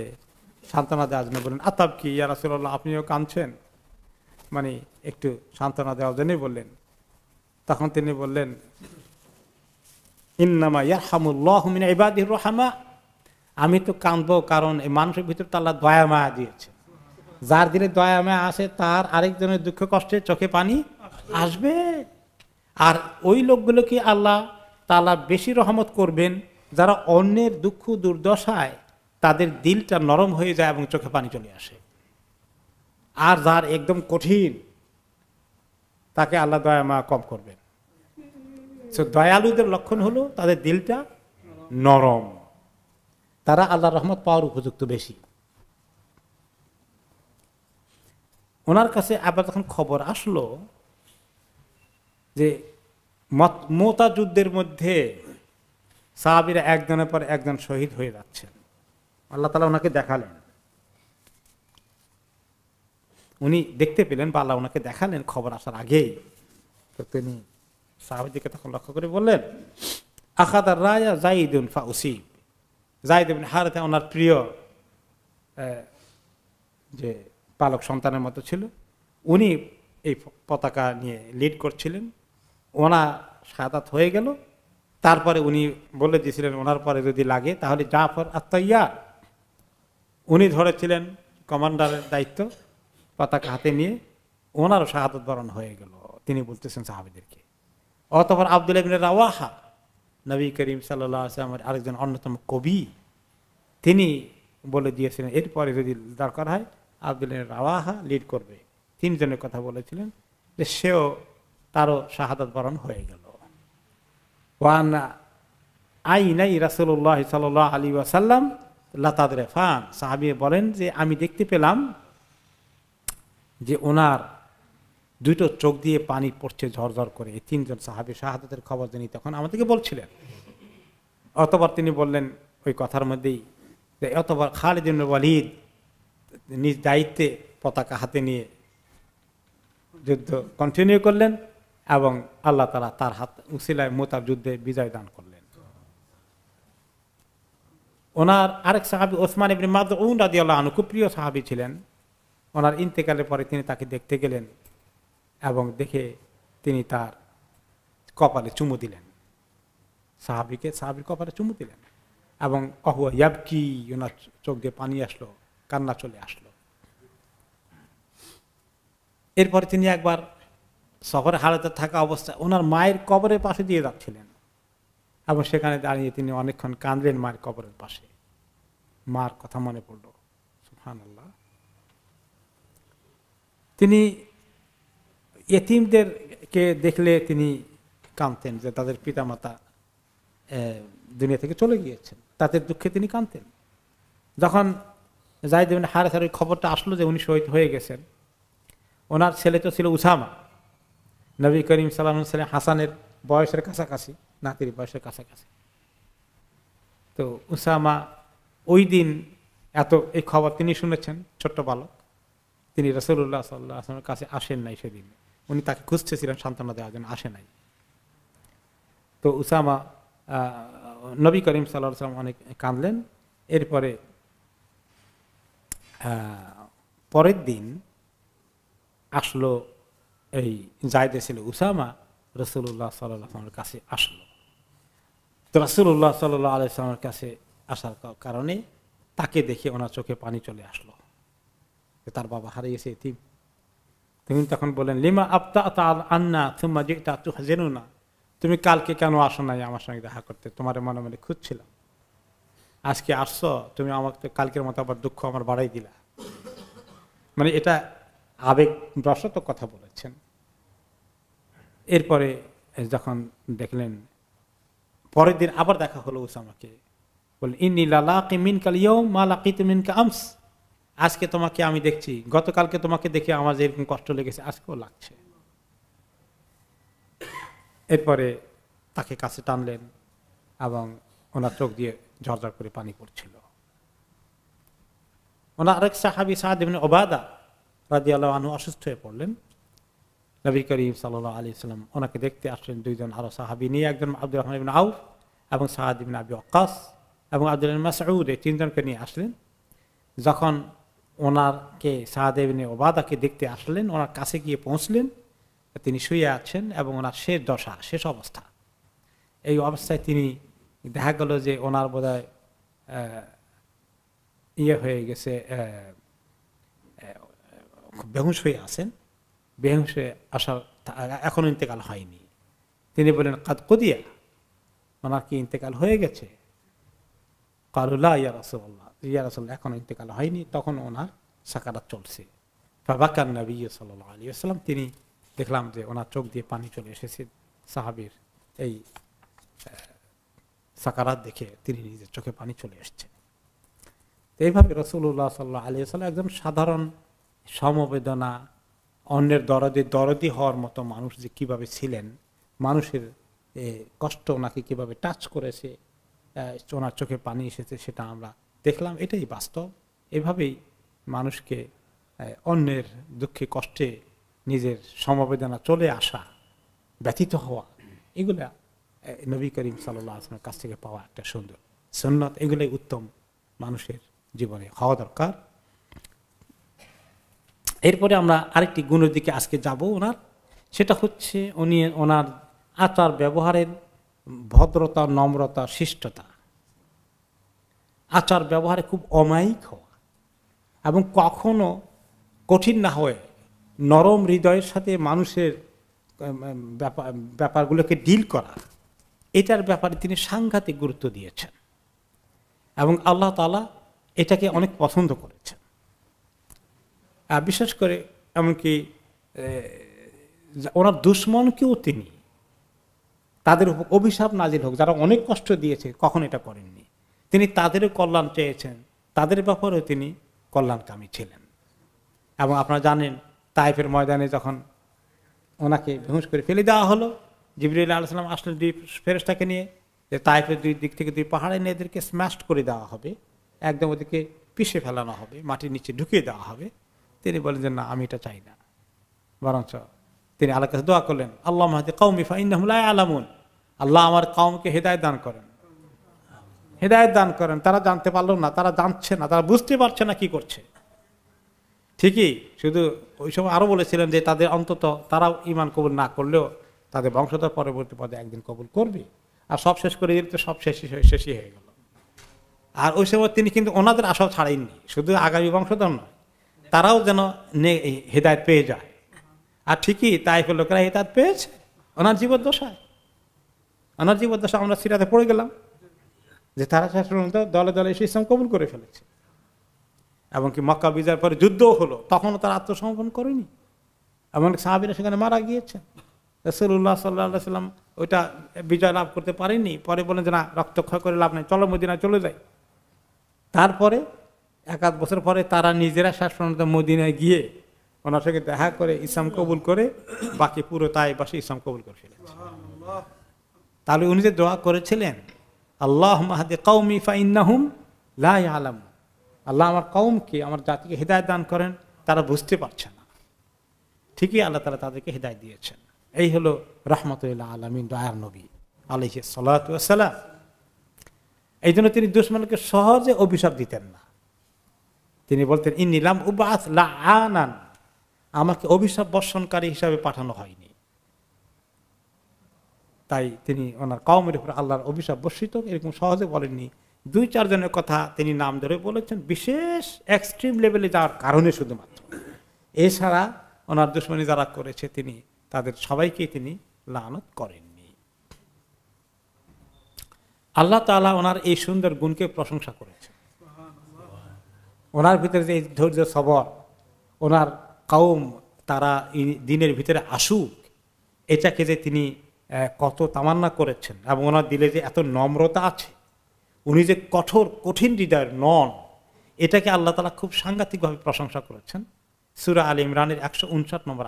Speaker 1: সান্ত্বনা দেওয়ার জন্য বললেন আতাব কি ইয়া রাসুল্লাহ আপনিও কাঁদছেন মানে একটু সান্ত্বনা দেওয়ার জন্যই বললেন তখন তিনি বললেন ইন্নামা ইয়ারহামুল্লাহ মিন ইবাদির রহমা আমি তো কাঁদবো কারণ এই মানুষের ভিতরে তাল্লা দয়া মায়া দিয়েছে যার দিনে দয়া মায়া আসে তার আরেকজনের দুঃখ কষ্টে চোখে পানি আসবে আর ওই লোকগুলোকে আল্লাহ তালা বেশি রহমত করবেন যারা অন্যের দুঃখ দুর্দশায় তাদের দিলটা নরম হয়ে যায় এবং চোখে পানি চলে আসে আর যার একদম কঠিন তাকে আল্লাহ দয়া মা কম করবেন তো দয়ালুদের লক্ষণ হলো তাদের দিলটা নরম তারা আল্লাহ রহমত পাওয়ার উপযুক্ত বেশি ওনার কাছে আবার যখন খবর আসলো যে মোতা যুদ্ধের মধ্যে সাহাবিরা একজনের পর একজন শহীদ হয়ে যাচ্ছেন আল্লাহ তালা ওনাকে দেখালেন উনি দেখতে পেলেন বা আল্লাহ ওনাকে দেখালেন খবর আসার আগেই তো তিনি সাহাবিদিকে তখন লক্ষ্য করে বললেন আখাদার রায়া জাইদুন ফাউসি জাইদ জাইদুন ওনার প্রিয় যে পালক সন্তানের মতো ছিল উনি এই পতাকা নিয়ে লিড করছিলেন ওনা সাদাত হয়ে গেল তারপরে উনি বলে দিয়েছিলেন ওনার পরে যদি লাগে তাহলে জাফর আত্মাইয়া উনি ধরেছিলেন কমান্ডারের দায়িত্ব পতাকা হাতে নিয়ে ওনারও শাহাদত বরণ হয়ে গেল তিনি বলতেছেন সাহাবিদেরকে অতপর আবদুল ইবিন রাওয়াহা নবী করিম সাল্লামের আরেকজন অন্যতম কবি তিনি বলে দিয়েছিলেন এরপরে যদি দরকার হয় আবদুল রাওয়াহা লিড করবে তিনজনের কথা বলেছিলেন যে সেও তারও শাহাদত বরণ হয়ে গেল ওয়ান নাই রাসুল্লাহ সাল আলী ওয়াসাল্লাম লাতাদ রেফান সাহাবি বলেন যে আমি দেখতে পেলাম যে ওনার দুটো চোখ দিয়ে পানি পড়ছে ঝরঝর করে এই তিনজন সাহাবি শাহাদাতের খবর জানি তখন আমাদেরকে বলছিলেন অতবার তিনি বললেন ওই কথার মধ্যেই যে অতবার খালিদিন ওয়ালিদ নিজ দায়িত্বে পতাকা হাতে নিয়ে যুদ্ধ কন্টিনিউ করলেন এবং আল্লাহ তালা তার হাত উসিলায় মোতাব যুদ্ধে বিজয় দান করলেন ওনার আরেক সাহাবি ওসমান ইবনে মাদউন রাদিয়াল্লাহ আনু খুব প্রিয় সাহাবি ছিলেন ওনার ইন্তেকালের পরে তিনি তাকে দেখতে গেলেন এবং দেখে তিনি তার কপালে চুমু দিলেন সাহাবিকে সাহাবির কপালে চুমু দিলেন এবং অহুয়া ইয়াবকি ওনার চোখ দিয়ে পানি আসলো কান্না চলে আসলো এরপরে তিনি একবার শহরে হারাতে থাকা অবস্থায় ওনার মায়ের কবরের পাশে দিয়ে যাচ্ছিলেন এবং সেখানে দাঁড়িয়ে তিনি অনেকক্ষণ কাঁদলেন মায়ের কবরের পাশে মার কথা মনে পড়ল সুফান আল্লাহ তিনি এতিমদেরকে দেখলে তিনি কাঁদতেন যে তাদের পিতামাতা দুনিয়া থেকে চলে গিয়েছেন তাদের দুঃখে তিনি কাঁদতেন যখন যাই দেবেন হারে হারে খবরটা আসলো যে উনি শহীদ হয়ে গেছেন ওনার ছেলে তো ছিল উসামা নবী করিম সালাম সালে হাসানের বয়সের কাছাকাছি নাতির বয়সের কাছাকাছি তো উসামা ওই দিন এত এই খবর তিনি শুনেছেন ছোট্ট বালক তিনি রসুল্লাহ সাল্লাহ আসলামের কাছে আসেন নাই সেদিন উনি তাকে খুঁজতেছিলেন সান্ত্বনা দেওয়ার জন্য আসে নাই তো উসামা নবী করিম সাল্লাহ সাল্লাম অনেক কাঁদলেন এরপরে পরের দিন আসলো এই যাইতেছিল উসামা রসুল্লাহ সাল্লামের কাছে আসলো তো রসুল্লাহ সাল্লাহ আলাইসালামের কাছে আসার কারণে তাকে দেখে ওনার চোখে পানি চলে আসলো তার বাবা হারিয়েছে এটিম তিনি তখন বলেন লিমা আপ্তা তার আন্না থুম্মা যেটা তু হাজেনু না তুমি কালকে কেন আসো নাই আমার সঙ্গে দেখা করতে তোমার মনে মনে খুঁজছিলাম আজকে আসছো তুমি আমাকে কালকের মতো আবার দুঃখ আমার বাড়াই দিলা মানে এটা আবেগ বশত কথা বলেছেন এরপরে যখন দেখলেন পরের দিন আবার দেখা হলো ওসামাকে বললেন ইন্নি লালাকি মিন কালিও মা লাকিত মিনকে আজকে তোমাকে আমি দেখছি গতকালকে তোমাকে দেখে আমার যেরকম কষ্ট লেগেছে আজকেও লাগছে এরপরে তাকে কাছে টানলেন এবং ওনার চোখ দিয়ে ঝরঝর করে পানি পড়ছিল ওনার আরেক সাহাবি সাহাদিন ওবাদা রাজিয়াল আনু অসুস্থ হয়ে পড়লেন নবী করিম সাল্লাহ আলি ইসলাম ওনাকে দেখতে আসলেন দুইজন আরো সাহাবি নিয়ে একজন আব্দুর রহমান আউফ এবং সাহাদিবিন আবি অকাস এবং আব্দুল মাসউদ এই তিনজনকে নিয়ে আসলেন যখন ওনারকে সাহাদেবিন ওবাদাকে দেখতে আসলেন ওনার কাছে গিয়ে পৌঁছলেন তিনি শুয়ে আছেন এবং ওনার শেষ দশা শেষ অবস্থা এই অবস্থায় তিনি দেখা গেল যে ওনার বোধ ইয়ে হয়ে গেছে বেহুশ হয়ে আছেন বেহংসে আসার এখনও ইন্তেকাল হয়নি তিনি বলেন কাদ কদিয়া ওনার কি ইন্তেকাল হয়ে গেছে কালুল্লাহ ইয়া রসল্লাহ ইয়া রসল্লাহ এখনও ইন্তেকাল হয়নি তখন ওনার সাকারাত চলছে বাবাকার নবী সাল আলী আসসালাম তিনি দেখলাম যে ওনার চোখ দিয়ে পানি চলে এসেছে সাহাবির এই সাকারাত দেখে তিনি নিজের চোখে পানি চলে এসছে এইভাবে রসুল্লাহ সাল্লাহ আলী সাল্লাম একজন সাধারণ সমবেদনা অন্যের দরদে দরদি হওয়ার মতো মানুষ যে কিভাবে ছিলেন মানুষের কষ্ট ওনাকে কিভাবে টাচ করেছে ওনার চোখে পানি এসেছে সেটা আমরা দেখলাম এটাই বাস্তব এভাবেই মানুষকে অন্যের দুঃখে কষ্টে নিজের সমবেদনা চলে আসা ব্যথিত হওয়া এগুলা নবী করিম সাল্লাহ আসলামের কাছ থেকে পাওয়া একটা সুন্দর সন্ন্যত এগুলোই উত্তম মানুষের জীবনে হওয়া দরকার এরপরে আমরা আরেকটি গুণের দিকে আজকে যাব ওনার সেটা হচ্ছে উনি ওনার আচার ব্যবহারের ভদ্রতা নম্রতা শিষ্টতা আচার ব্যবহারে খুব অমায়িক হওয়া এবং কখনো কঠিন না হয়ে নরম হৃদয়ের সাথে মানুষের ব্যাপারগুলোকে ডিল করা এটার ব্যাপারে তিনি সাংঘাতিক গুরুত্ব দিয়েছেন এবং আল্লাহ তালা এটাকে অনেক পছন্দ করেছেন বিশেষ করে এমনকি ওনার দুশ্মনকেও তিনি তাদের অভিশাপ নাজিল হোক যারা অনেক কষ্ট দিয়েছে কখন এটা করেননি তিনি তাদেরও কল্যাণ চেয়েছেন তাদের ব্যাপারেও তিনি কল্যাণকামী ছিলেন এবং আপনারা জানেন তাইফের ময়দানে যখন ওনাকে বেহুঁশ করে ফেলে দেওয়া হলো জিবরুল আলসালাম আসলেন দুই ফেরেস্তাকে নিয়ে যে তাইফের দুই দিক থেকে দুই পাহাড়ে নিয়ে এদেরকে স্ম্যাশ করে দেওয়া হবে একদম ওদেরকে পিষে ফেলানো হবে মাটির নিচে ঢুকিয়ে দেওয়া হবে তিনি বলেন যে না আমি এটা চাই না বরঞ্চ তিনি আল্লাহ কাছে দোয়া করলেন আল্লাহ মাহাদি কৌমি ফাইনাহুল্লাহ আলামুন আল্লাহ আমার কৌমকে হেদায়ত দান করেন হেদায়ত দান করেন তারা জানতে পারলো না তারা জানছে না তারা বুঝতে পারছে না কি করছে ঠিকই শুধু ওই সময় আরও বলেছিলেন যে তাদের অন্তত তারাও ইমান কবুল না করলেও তাদের বংশধর পরবর্তী পদে একদিন কবুল করবে আর সব শেষ করে দিলে তো সব শেষই শেষই হয়ে গেল আর ওই সময় তিনি কিন্তু ওনাদের আশাও ছাড়েননি শুধু আগামী বংশধর নয় তারাও যেন হেদায়ত পেয়ে যায় আর ঠিকই তাই লোকেরা হেদায়ত পেয়েছে ওনার জীবদ্দশায় ওনার জীবদ্দশা আমরা সিরাতে পড়ে গেলাম যে তারা সাধারণত দলে দলে এসে ইসলাম কবুল করে ফেলেছে এমনকি মক্কা বিজয়ের পরে যুদ্ধও হলো তখনও তারা আত্মসমর্পণ করেনি এমনকি সাহাবিরা সেখানে মারা গিয়েছে রসুল্লাহ সাল্লাহ সাল্লাম ওইটা বিজয় লাভ করতে পারেনি পরে বলেন যে না রক্তক্ষয় করে লাভ নেই চলো মদিনায় চলে যাই তারপরে এক আধ বছর পরে তারা নিজেরা শাসনত মদিনায় গিয়ে ওনার সঙ্গে দেখা করে ইসলাম কবুল করে বাকি পুরো তাই বাসে ইসলাম কবুল করে ফেলেছে তাহলে উনি যে দোয়া করেছিলেন আল্লাহ মাহাদে কৌমি ফাইনাহুম লাই আলম আল্লাহ আমার কৌমকে আমার জাতিকে হৃদায় দান করেন তারা বুঝতে পারছে না ঠিকই আল্লাহ তালা তাদেরকে হৃদায় দিয়েছেন এই হলো রহমতুল্লাহ আলমিন দয়ার নবী আলহ সাল্লাম এই জন্য তিনি দুশ্মনকে সহজে অভিশাপ দিতেন না তিনি বলতেন ই নিলাম উবাস লা আনান আমাকে অভিশাপ বর্ষণকারী হিসাবে পাঠানো হয়নি তাই তিনি ওনার কমের উপর আল্লাহর অভিশাপ বর্ষিত এরকম সহজে বলেননি দুই চারজনের কথা তিনি নাম ধরে বলেছেন বিশেষ এক্সট্রিম লেভেলে যাওয়ার কারণে শুধুমাত্র এছাড়া ওনার দুশ্মনী যারা করেছে তিনি তাদের সবাইকেই তিনি লানত করেননি আল্লাহ তালা ওনার এই সুন্দর গুণকে প্রশংসা করেছেন ওনার ভিতরে যে ধৈর্য সবর ওনার কাউম তারা দিনের ভিতরে আসুক এটাকে যে তিনি কত তামান্না করেছেন এবং ওনার দিলে যে এত নম্রতা আছে উনি যে কঠোর কঠিন হৃদয়ের নন এটাকে আল্লাহ তালা খুব সাংঘাতিকভাবে প্রশংসা করেছেন সুরা আল ইমরানের একশো উনষাট নম্বর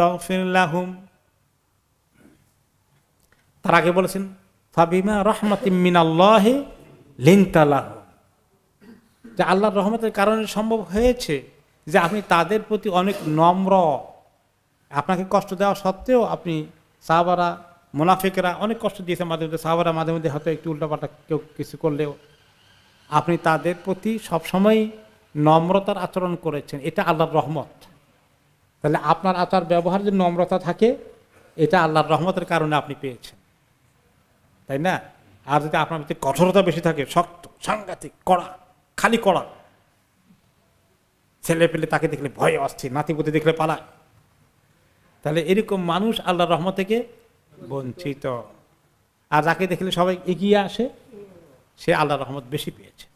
Speaker 1: আয়াতে ولو তার আগে বলেছেন ফাবিমা রহমাতিমিনাল্লাহে লিনতালাহ যে আল্লাহর রহমতের কারণে সম্ভব হয়েছে যে আপনি তাদের প্রতি অনেক নম্র আপনাকে কষ্ট দেওয়া সত্ত্বেও আপনি সাহাবারা মুনাফিকেরা অনেক কষ্ট দিয়েছে মাঝে মধ্যে সাহাবারা মাঝে মধ্যে হয়তো একটু উল্টাপাল্টা কেউ কিছু করলেও আপনি তাদের প্রতি সবসময় নম্রতার আচরণ করেছেন এটা আল্লাহর রহমত তাহলে আপনার আচার ব্যবহার যে নম্রতা থাকে এটা আল্লাহর রহমতের কারণে আপনি পেয়েছেন তাই না আর যদি আপনার ভিতরে কঠোরতা বেশি থাকে শক্ত সাংঘাতিক কড়া খালি কড়া ছেলে পেলে তাকে দেখলে ভয় অস্থির নাতিপুতি দেখলে পালায় তাহলে এরকম মানুষ আল্লাহ রহমত থেকে বঞ্চিত আর যাকে দেখলে সবাই এগিয়ে আসে সে আল্লাহ রহমত বেশি পেয়েছে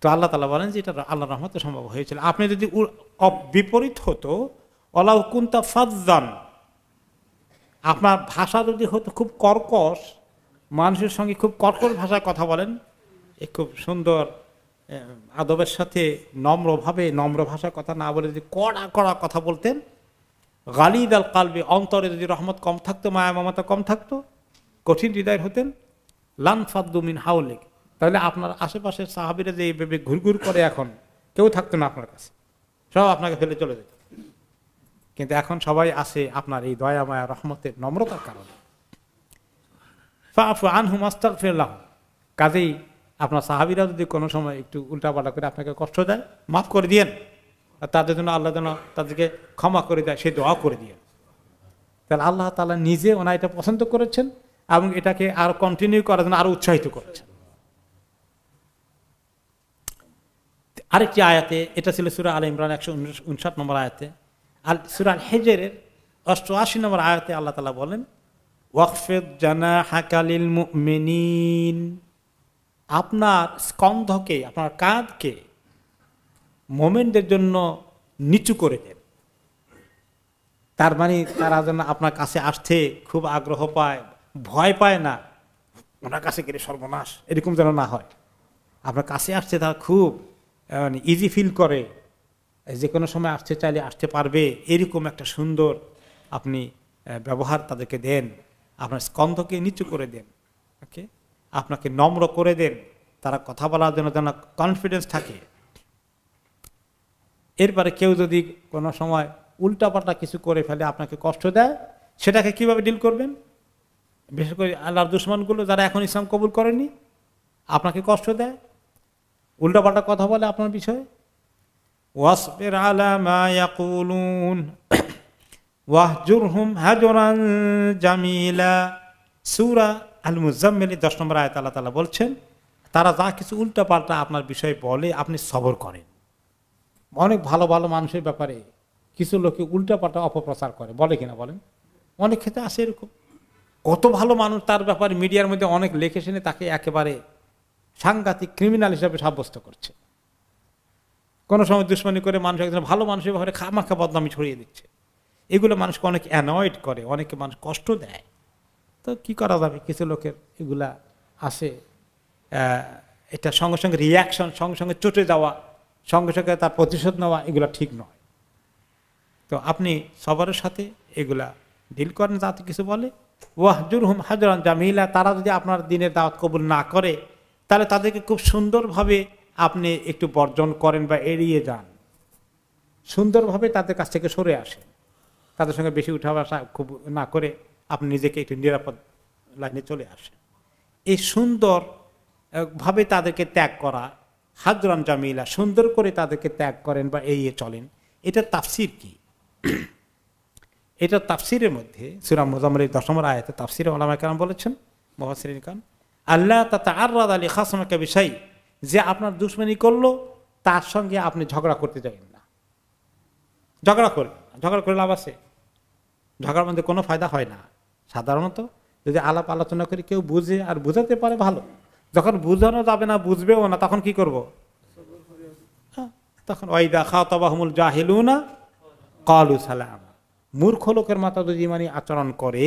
Speaker 1: তো আল্লাহ তালা বলেন যে এটা আল্লাহ রহমতে সম্ভব হয়েছিল আপনি যদি বিপরীত হতো অলাউকুন্তা ফাজান আপনার ভাষা যদি হতো খুব কর্কশ মানুষের সঙ্গে খুব কর্কশ ভাষায় কথা বলেন এ খুব সুন্দর আদবের সাথে নম্রভাবে নম্র ভাষায় কথা না বলে যদি কড়া কড়া কথা বলতেন গালিদ আল কালবে অন্তরে যদি রহমত কম থাকতো মায়া মমতা কম থাকতো কঠিন হৃদয় হতেন লান ফাদ্দুমিন হাউলিক তাহলে আপনার আশেপাশের সাহাবিরা যে এইভাবে ঘুরঘুর করে এখন কেউ থাকতো না আপনার কাছে সব আপনাকে ফেলে চলে যেত কিন্তু এখন সবাই আছে আপনার এই দয়া মায়া রহমতের নম্রতার কারণে ফাফু আনহু মাস্তাক কাজেই আপনার সাহাবিরা যদি কোনো সময় একটু উল্টাপাল্টা করে আপনাকে কষ্ট দেয় মাফ করে দিয়েন তাদের জন্য আল্লাহ যেন তাদেরকে ক্ষমা করে দেয় সে দোয়া করে দিয়ে তাহলে আল্লাহ তালা নিজে ওনা এটা পছন্দ করেছেন এবং এটাকে আর কন্টিনিউ করার জন্য আরো উৎসাহিত করেছেন আরেকটি আয়াতে এটা ছিল সুরা আল ইমরান একশো উনষাট নম্বর আয়াতে আল সুরাল হেজেরের অষ্টআশি নম্বর আয়াতে আল্লাহ তালা বলেন ওয়াকফেদ জানা হাকালিল মেনিন আপনার স্কন্ধকে আপনার কাঁধকে মোমেনদের জন্য নিচু করে দেন তার মানে তারা যেন আপনার কাছে আসতে খুব আগ্রহ পায় ভয় পায় না ওনার কাছে গেলে সর্বনাশ এরকম যেন না হয় আপনার কাছে আসতে তারা খুব ইজি ফিল মানে করে যে কোনো সময় আসতে চাইলে আসতে পারবে এরকম একটা সুন্দর আপনি ব্যবহার তাদেরকে দেন আপনার স্কন্ধকে নিচু করে দেন ওকে আপনাকে নম্র করে দেন তারা কথা বলার জন্য যেন কনফিডেন্স থাকে এরপরে কেউ যদি কোনো সময় উল্টাপাল্টা কিছু করে ফেলে আপনাকে কষ্ট দেয় সেটাকে কিভাবে ডিল করবেন বিশেষ করে আল্লাহর দুশ্মনগুলো যারা এখন ইসলাম কবুল করেনি আপনাকে কষ্ট দেয় উল্টাপাল্টা কথা বলে আপনার বিষয়ে واصبر আলা ما يقولون واهجرهم هجرا জামিলা سورة المزمل মুজাম্মিলের দশ নম্বর আয়াত আল্লাহ তালা বলছেন তারা যা কিছু উল্টাপাল্টা আপনার বিষয়ে বলে আপনি সবর করেন অনেক ভালো ভালো মানুষের ব্যাপারে কিছু লোকে উল্টাপাল্টা অপপ্রচার করে বলে কিনা বলেন অনেক ক্ষেত্রে আসে এরকম কত ভালো মানুষ তার ব্যাপারে মিডিয়ার মধ্যে অনেক লেখে শুনে তাকে একেবারে সাংঘাতিক ক্রিমিনাল হিসাবে সাব্যস্ত করছে কোনো সময় দুশ্মনী করে মানুষ একজন ভালো মানুষের ব্যাপারে খামাখা বদনামি ছড়িয়ে দিচ্ছে এগুলো মানুষকে অনেক অ্যানয়েড করে অনেকে মানুষ কষ্ট দেয় তো কি করা যাবে কিছু লোকের এগুলা আসে এটা সঙ্গে সঙ্গে রিয়াকশন সঙ্গে সঙ্গে চটে যাওয়া সঙ্গে সঙ্গে তার প্রতিশোধ নেওয়া এগুলো ঠিক নয় তো আপনি সবারের সাথে এগুলা ডিল করেন তাতে কিছু বলে ওয়াহজুর হুম হাজরান জামিলা তারা যদি আপনার দিনের দাওয়াত কবুল না করে তাহলে তাদেরকে খুব সুন্দরভাবে আপনি একটু বর্জন করেন বা এড়িয়ে যান সুন্দরভাবে তাদের কাছ থেকে সরে আসেন তাদের সঙ্গে বেশি উঠা বাসা খুব না করে আপনি নিজেকে একটু নিরাপদ লাইনে চলে আসেন এই সুন্দর ভাবে তাদেরকে ত্যাগ করা হাজরান জামিলা সুন্দর করে তাদেরকে ত্যাগ করেন বা এড়িয়ে চলেন এটা তাফসির কি এটা তাফসিরের মধ্যে সুরাম মোজামলের দশমর আয়াতে তাফসিরে আলামা কেন বলেছেন মহাসির খান আল্লাহ তা আর রাদ আলী খাসমাকে বিষয় যে আপনার দুশ্মনী করলো তার সঙ্গে আপনি ঝগড়া করতে যাবেন না ঝগড়া করবেন ঝগড়া করে লাভ আছে ঝগড়ার মধ্যে কোনো ফায়দা হয় না সাধারণত যদি আলাপ আলোচনা করে কেউ বুঝে আর বুঝাতে পারে ভালো যখন বুঝানো যাবে না বুঝবেও না তখন কি করব হ্যাঁ, তখন ওই ওয়াইদা জাহেলু না কালু সালাম মূর্খ লোকের মাথা যদি মানে আচরণ করে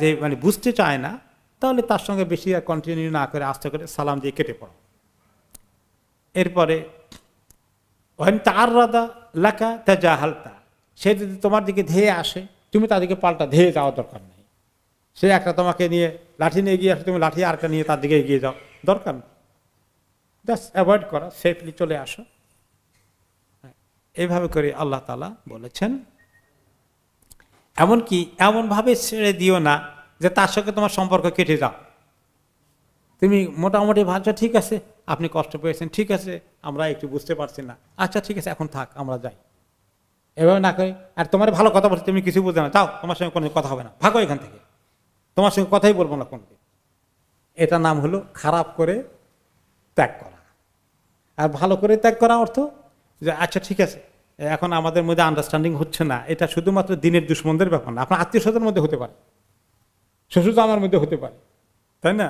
Speaker 1: যে মানে বুঝতে চায় না তাহলে তার সঙ্গে বেশি আর কন্টিনিউ না করে আস্তে করে সালাম দিয়ে কেটে পড়ো এরপরে তারা তার তা যা হালতা সে যদি তোমার দিকে ধেয়ে আসে তুমি তাদেরকে পাল্টা ধেয়ে যাওয়া দরকার নেই সে একটা তোমাকে নিয়ে লাঠি নিয়ে এগিয়ে আসে তুমি লাঠি আরটা নিয়ে তার দিকে এগিয়ে যাও দরকার নেই জাস্ট অ্যাভয়েড করা সেফলি চলে আসো হ্যাঁ, এইভাবে করে আল্লাহ তালা বলেছেন এমনকি এমনভাবে ছেড়ে দিও না যে তার সঙ্গে তোমার সম্পর্ক কেটে যাও তুমি মোটামুটি ভাবছো ঠিক আছে আপনি কষ্ট পেয়েছেন ঠিক আছে আমরা একটু বুঝতে পারছি না আচ্ছা ঠিক আছে এখন থাক আমরা যাই এভাবে না করে আর তোমার ভালো কথা বলছে তুমি কিছু বুঝতে না তাও তোমার সঙ্গে কোনো কথা হবে না ভাগো এখান থেকে তোমার সঙ্গে কথাই বলবো না কোনকে এটা নাম হলো খারাপ করে ত্যাগ করা আর ভালো করে ত্যাগ করা অর্থ যে আচ্ছা ঠিক আছে এখন আমাদের মধ্যে আন্ডারস্ট্যান্ডিং হচ্ছে না এটা শুধুমাত্র দিনের দুশ্মনদের ব্যাপার না আপনার আত্মীয় স্বজনের মধ্যে হতে পারে শ্বশুর জামার মধ্যে হতে পারে তাই না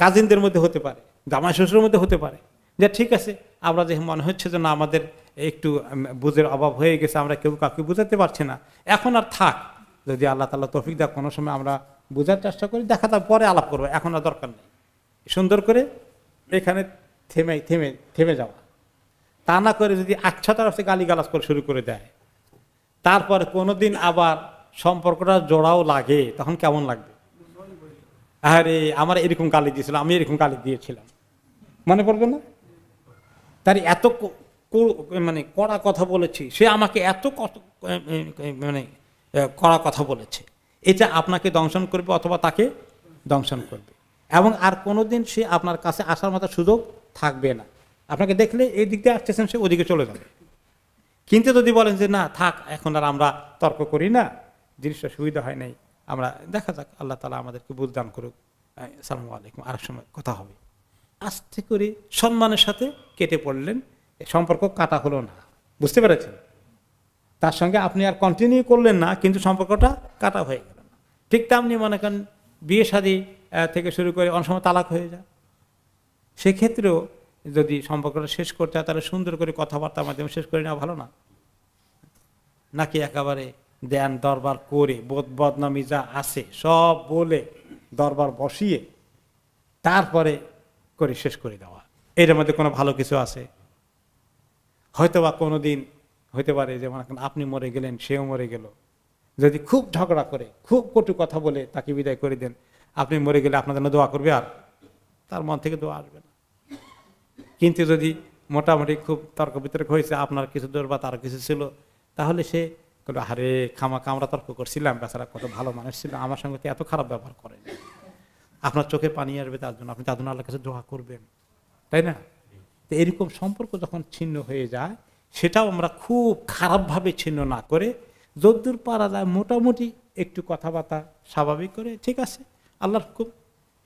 Speaker 1: কাজিনদের মধ্যে হতে পারে জামাই শ্বশুরের মধ্যে হতে পারে যে ঠিক আছে আমরা যে মনে হচ্ছে যে না আমাদের একটু বুঝের অভাব হয়ে গেছে আমরা কেউ কাউকে বোঝাতে পারছি না এখন আর থাক যদি আল্লাহ তালা তফিক দা কোনো সময় আমরা বোঝার চেষ্টা করি দেখা তা পরে আলাপ করবো এখন আর দরকার নেই সুন্দর করে এখানে থেমে থেমে থেমে যাওয়া তা না করে যদি আচ্ছা তরফে গালিগালাজ করে শুরু করে দেয় কোনো কোনোদিন আবার সম্পর্কটা জোড়াও লাগে তখন কেমন লাগবে আরে আমার এরকম গালি দিয়েছিল আমি এরকম গালি দিয়েছিলাম মনে পড়বে না তার এত মানে কড়া কথা বলেছি সে আমাকে এত কত মানে কড়া কথা বলেছে এটা আপনাকে দংশন করবে অথবা তাকে দংশন করবে এবং আর কোনো দিন সে আপনার কাছে আসার মতো সুযোগ থাকবে না আপনাকে দেখলে এই দিক দিয়ে আসতেছেন সে ওদিকে চলে যাবে কিন্তু যদি বলেন যে না থাক এখন আর আমরা তর্ক করি না জিনিসটা সুবিধা হয় নাই আমরা দেখা যাক আল্লাহ তালা আমাদেরকে বুলদান করুক সালাম আলাইকুম আর সময় কথা হবে আস্তে করে সম্মানের সাথে কেটে পড়লেন সম্পর্ক কাটা হলো না বুঝতে পেরেছেন তার সঙ্গে আপনি আর কন্টিনিউ করলেন না কিন্তু সম্পর্কটা কাটা হয়ে গেল না ঠিক তেমনি মনে করেন বিয়ে শাদী থেকে শুরু করে অনেক সময় তালাক হয়ে যায় সেক্ষেত্রেও যদি সম্পর্কটা শেষ করতে হয় তাহলে সুন্দর করে কথাবার্তার মাধ্যমে শেষ করে নেওয়া ভালো না নাকি একেবারে দেন দরবার করে বোধ বদনামি যা আছে সব বলে দরবার বসিয়ে তারপরে করে শেষ করে দেওয়া এটার মধ্যে কোনো ভালো কিছু আছে হয়তো বা কোনো দিন হইতে পারে যে আপনি মরে গেলেন সেও মরে গেল যদি খুব ঝগড়া করে খুব কটু কথা বলে তাকে বিদায় করে দেন আপনি মরে গেলে আপনাদের জন্য দোয়া করবে আর তার মন থেকে দোয়া আসবে না কিন্তু যদি মোটামুটি খুব তর্ক বিতর্ক হয়েছে আপনার কিছু দোষ বা তার কিছু ছিল তাহলে সে কিন্তু হারে খামাকে আমরা তর্ক করছিলাম বেচারা কত ভালো মানুষ ছিল আমার সঙ্গে তো এত খারাপ ব্যবহার করেন আপনার চোখে পানি আসবে তার জন্য আপনি তার আল্লাহ কাছে দোয়া করবেন তাই না তো এরকম সম্পর্ক যখন ছিন্ন হয়ে যায় সেটাও আমরা খুব খারাপভাবে ছিন্ন না করে যদ্দূর পারা যায় মোটামুটি একটু কথাবার্তা স্বাভাবিক করে ঠিক আছে আল্লাহর হুকুম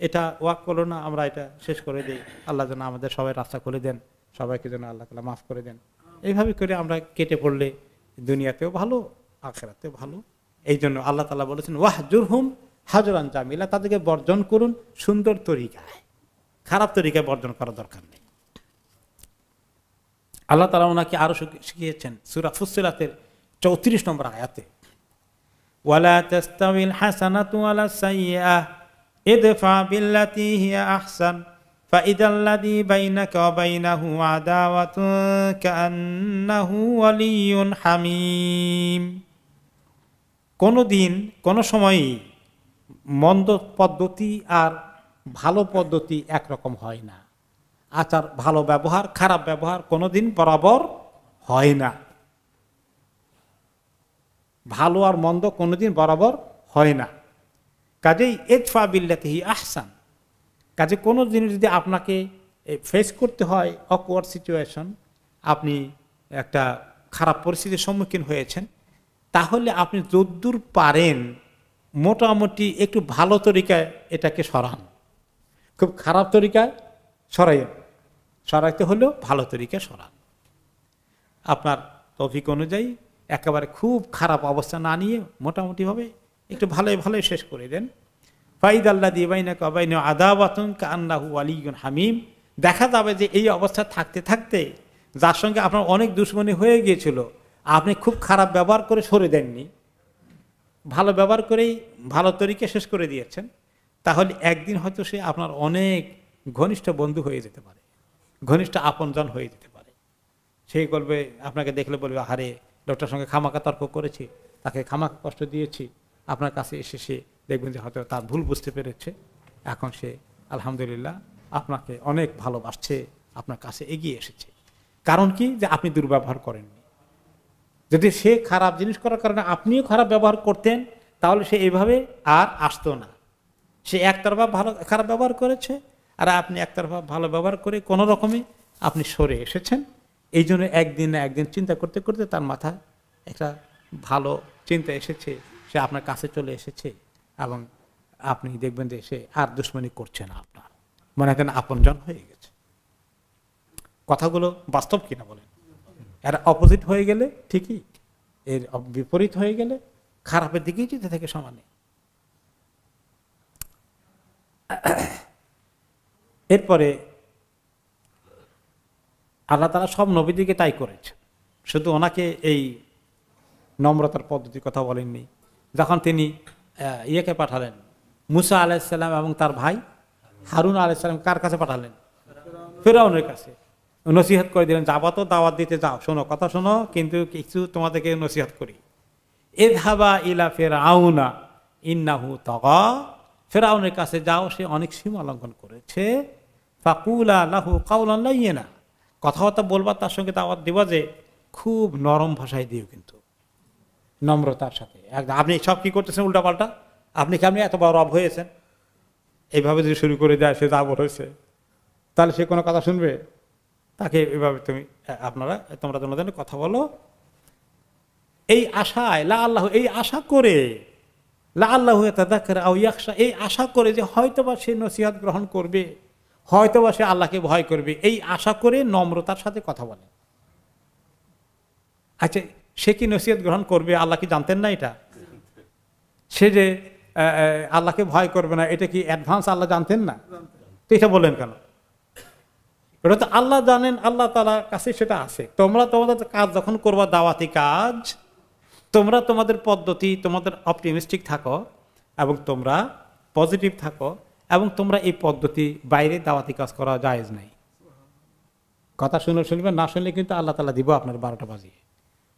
Speaker 1: এটা ওয়াক করলো না আমরা এটা শেষ করে দিই আল্লাহ যেন আমাদের সবাই রাস্তা খুলে দেন সবাইকে যেন আল্লাহ তালা মাফ করে দেন এইভাবে করে আমরা কেটে পড়লে দুনিয়াতেও ভালো আখেরাতেও ভালো এই জন্য আল্লাহ তালা বলেছেন ওয়াহ জুরহুম হাজরান জামিলা তাদেরকে বর্জন করুন সুন্দর তরিকায় খারাপ তরিকায় বর্জন করা দরকার নেই আল্লাহ তালা ওনাকে আরো শিখিয়েছেন সুরা ফুসিলাতের চৌত্রিশ নম্বর আয়াতে ওয়ালা হাসানা তুয়ালা ওয়ালা সাইয়া এদফা বিল্লাতি হিয়া আহসান فإذا الذي بينك وبينه عداوة كأنه ولي حميم কোনো দিন কোনো সময়ই মন্দ পদ্ধতি আর ভালো পদ্ধতি একরকম হয় না আচার ভালো ব্যবহার খারাপ ব্যবহার কোনো দিন বরাবর হয় না ভালো আর মন্দ কোনোদিন বরাবর হয় না কাজেই এজফা বিল্লাতে আহসান কাজে কোনো জিনিস যদি আপনাকে ফেস করতে হয় অকওয়ার্ড সিচুয়েশন আপনি একটা খারাপ পরিস্থিতির সম্মুখীন হয়েছেন তাহলে আপনি যদ্দূর পারেন মোটামুটি একটু ভালো তরিকায় এটাকে সরান খুব খারাপ তরিকায় সরাইয়েন সরাইতে হলেও ভালো তরিকায় সরান আপনার তফিক অনুযায়ী একেবারে খুব খারাপ অবস্থা না নিয়ে মোটামুটিভাবে একটু ভালোই ভালোই শেষ করে দেন ফাইদ আল্লাহ দিবাইনা কবাইন আদাবাতুন কান্নাহু আলিগুন হামিম দেখা যাবে যে এই অবস্থা থাকতে থাকতে যার সঙ্গে আপনার অনেক দুশ্মনী হয়ে গিয়েছিল আপনি খুব খারাপ ব্যবহার করে সরে দেননি ভালো ব্যবহার করেই ভালো তরিকে শেষ করে দিয়েছেন তাহলে একদিন হয়তো সে আপনার অনেক ঘনিষ্ঠ বন্ধু হয়ে যেতে পারে ঘনিষ্ঠ আপনজন হয়ে যেতে পারে সেই গল্পে আপনাকে দেখলে বলবে হারে ডক্টর সঙ্গে খামাকা তর্ক করেছি তাকে খামাকা কষ্ট দিয়েছি আপনার কাছে এসে সে দেখবেন যে হয়তো তার ভুল বুঝতে পেরেছে এখন সে আলহামদুলিল্লাহ আপনাকে অনেক ভালোবাসছে আপনার কাছে এগিয়ে এসেছে কারণ কি যে আপনি দুর্ব্যবহার করেননি যদি সে খারাপ জিনিস করার কারণে আপনিও খারাপ ব্যবহার করতেন তাহলে সে এভাবে আর আসতো না সে একতরফা ভালো খারাপ ব্যবহার করেছে আর আপনি একতরফা ভালো ব্যবহার করে কোনো রকমে আপনি সরে এসেছেন এই জন্য একদিন না একদিন চিন্তা করতে করতে তার মাথায় একটা ভালো চিন্তা এসেছে সে আপনার কাছে চলে এসেছে এবং আপনি দেখবেন যে সে আর দুশ্মনী করছে না আপনার মনে করেন আপনজন হয়ে গেছে কথাগুলো বাস্তব কিনা বলেন এর অপোজিট হয়ে গেলে ঠিকই এর বিপরীত হয়ে গেলে খারাপের দিকেই যেতে থাকে সমানে এরপরে আল্লাহ তারা সব নবীদিকে তাই করেছে শুধু ওনাকে এই নম্রতার পদ্ধতির কথা বলেননি যখন তিনি ইয়েকে পাঠালেন মুসা আলাইসাল্লাম এবং তার ভাই হারুন আলাইসাল্লাম কার কাছে পাঠালেন ফেরাউনের কাছে নসিহত করে দিলেন যাবা তো দাওয়াত দিতে যাও শোনো কথা শোনো কিন্তু কিছু তোমাদেরকে নসিহত করি এ ধাবা ইলা ফেরাউনা ইন্নাহু তগা ফেরাউনের কাছে যাও সে অনেক সীমা লঙ্ঘন করেছে ফাকুলা লাহু কাউলান লাইয়ে না কথাবার্তা বলবার তার সঙ্গে দাওয়াত দিবা যে খুব নরম ভাষায় দিও কিন্তু নম্রতার সাথে আপনি সব কী করতেছেন উল্টাপাল্টা আপনি কেমনি এত বড় রব হয়েছেন এইভাবে যদি শুরু করে দেয় সে দাবর হয়েছে তাহলে সে কোনো কথা শুনবে তাকে এভাবে তুমি আপনারা তোমরা তোমাদের কথা বলো এই আশায় লা আল্লাহ এই আশা করে লা আল্লাহ তাদাকের আউ ইয়াকশা এই আশা করে যে হয়তোবা সে নসিহাত গ্রহণ করবে হয়তোবা সে আল্লাহকে ভয় করবে এই আশা করে নম্রতার সাথে কথা বলে আচ্ছা সে কি নসিহত গ্রহণ করবে আল্লাহ কি জানতেন না এটা সে যে আল্লাহকে ভয় করবে না এটা কি অ্যাডভান্স আল্লাহ জানতেন না তো এটা বললেন কেন ওটা তো আল্লাহ জানেন আল্লাহ তালা কাছে সেটা আছে তোমরা তোমাদের কাজ যখন করবা দাওয়াতি কাজ তোমরা তোমাদের পদ্ধতি তোমাদের অপটিমিস্টিক থাকো এবং তোমরা পজিটিভ থাকো এবং তোমরা এই পদ্ধতি বাইরে দাওয়াতি কাজ করা যায় নাই কথা শুনে শুনবেন না শুনলে কিন্তু আল্লাহ তালা দিব আপনার বারোটা বাজিয়ে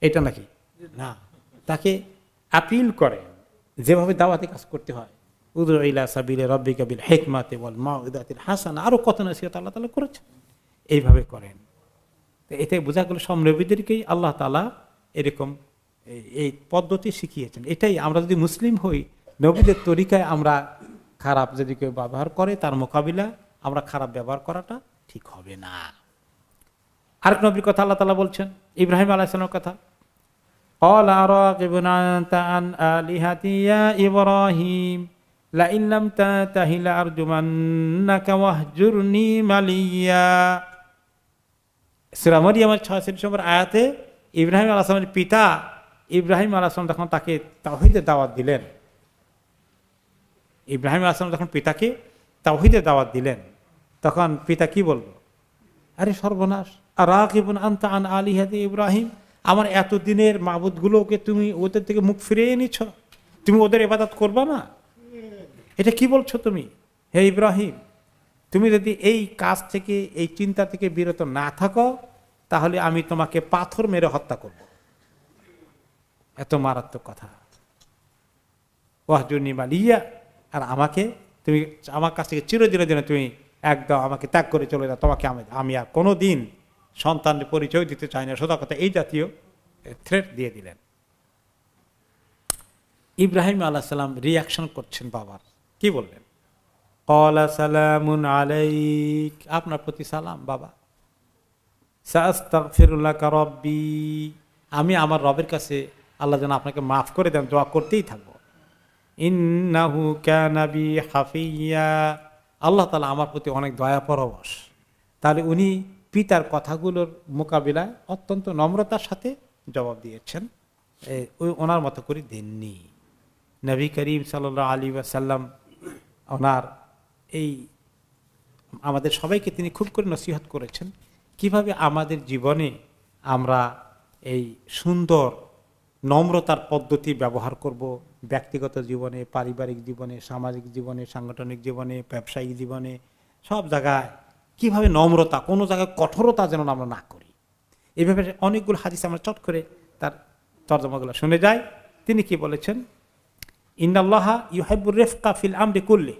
Speaker 1: এটা নাকি না তাকে আপিল করেন যেভাবে দাওয়াতে কাজ করতে হয় উদরাইলা সাবিল রব্বি কাবিল হেকমাতে বল মা উদাতিল হাসান আরও কত নসিহত আল্লাহ তালা করেছেন এইভাবে করেন তো এটাই বোঝা গেল সমরবীদেরকেই আল্লাহ তালা এরকম এই পদ্ধতি শিখিয়েছেন এটাই আমরা যদি মুসলিম হই নবীদের তরিকায় আমরা খারাপ যদি কেউ ব্যবহার করে তার মোকাবিলা আমরা খারাপ ব্যবহার করাটা ঠিক হবে না আরেক নবীর কথা আল্লাহ তালা বলছেন ইব্রাহিম আলাইসালামের কথা আয়াতে ইব্রাহিম আলাহামের পিতা ইব্রাহিম আলাহাম যখন তাকে তাহিদে দাওয়াত দিলেন ইব্রাহিম আলাহাম যখন পিতাকে তাহিদে দাওয়াত দিলেন তখন পিতা কি বলবো আরে সর্বনাশ রাকিবুন আন্তা আন আলী ইব্রাহিম আমার এতদিনের মাবুদগুলোকে তুমি ওদের থেকে মুখ ফিরিয়ে নিছ তুমি ওদের এবাদত করবা না এটা কি বলছো তুমি হে ইব্রাহিম তুমি যদি এই কাজ থেকে এই চিন্তা থেকে বিরত না থাকো তাহলে আমি তোমাকে পাথর মেরে হত্যা করব এত মারাত্মক কথা ওয়াহজুনি ইয়া আর আমাকে তুমি আমার কাছ থেকে চিরদিনের জন্য তুমি একদম আমাকে ত্যাগ করে চলে যাও তোমাকে আমি আমি আর কোনো দিন সন্তানের পরিচয় দিতে চায় না সোজা কথা এই জাতীয় থ্রেট দিয়ে দিলেন ইব্রাহিম আল্লাহ সাল্লাম রিয়াকশন করছেন বাবার কি বললেন কলা সালামুন আলাইক আপনার প্রতি সালাম বাবা রব্বি আমি আমার রবের কাছে আল্লাহ যেন আপনাকে মাফ করে দেন দোয়া করতেই থাকবো ইন্নাহু ক্যানাবি হাফিয়া আল্লাহ তালা আমার প্রতি অনেক দয়া পরবশ তাহলে উনি পিতার কথাগুলোর মোকাবিলায় অত্যন্ত নম্রতার সাথে জবাব দিয়েছেন ওই ওনার মতো করে দেননি নবী করিম সাল্লা আলী সাল্লাম ওনার এই আমাদের সবাইকে তিনি খুব করে নসিহত করেছেন কিভাবে আমাদের জীবনে আমরা এই সুন্দর নম্রতার পদ্ধতি ব্যবহার করব ব্যক্তিগত জীবনে পারিবারিক জীবনে সামাজিক জীবনে সাংগঠনিক জীবনে ব্যবসায়িক জীবনে সব জায়গায় কিভাবে নম্রতা কোনো জায়গায় কঠোরতা যেন আমরা না করি এভাবে অনেকগুলো হাদিস আমরা চট করে তার তর্জমাগুলো শুনে যাই তিনি কি বলেছেন ইন্দাল্লাহা ইউহাইবুর রেফকা ফিল আমরি করলে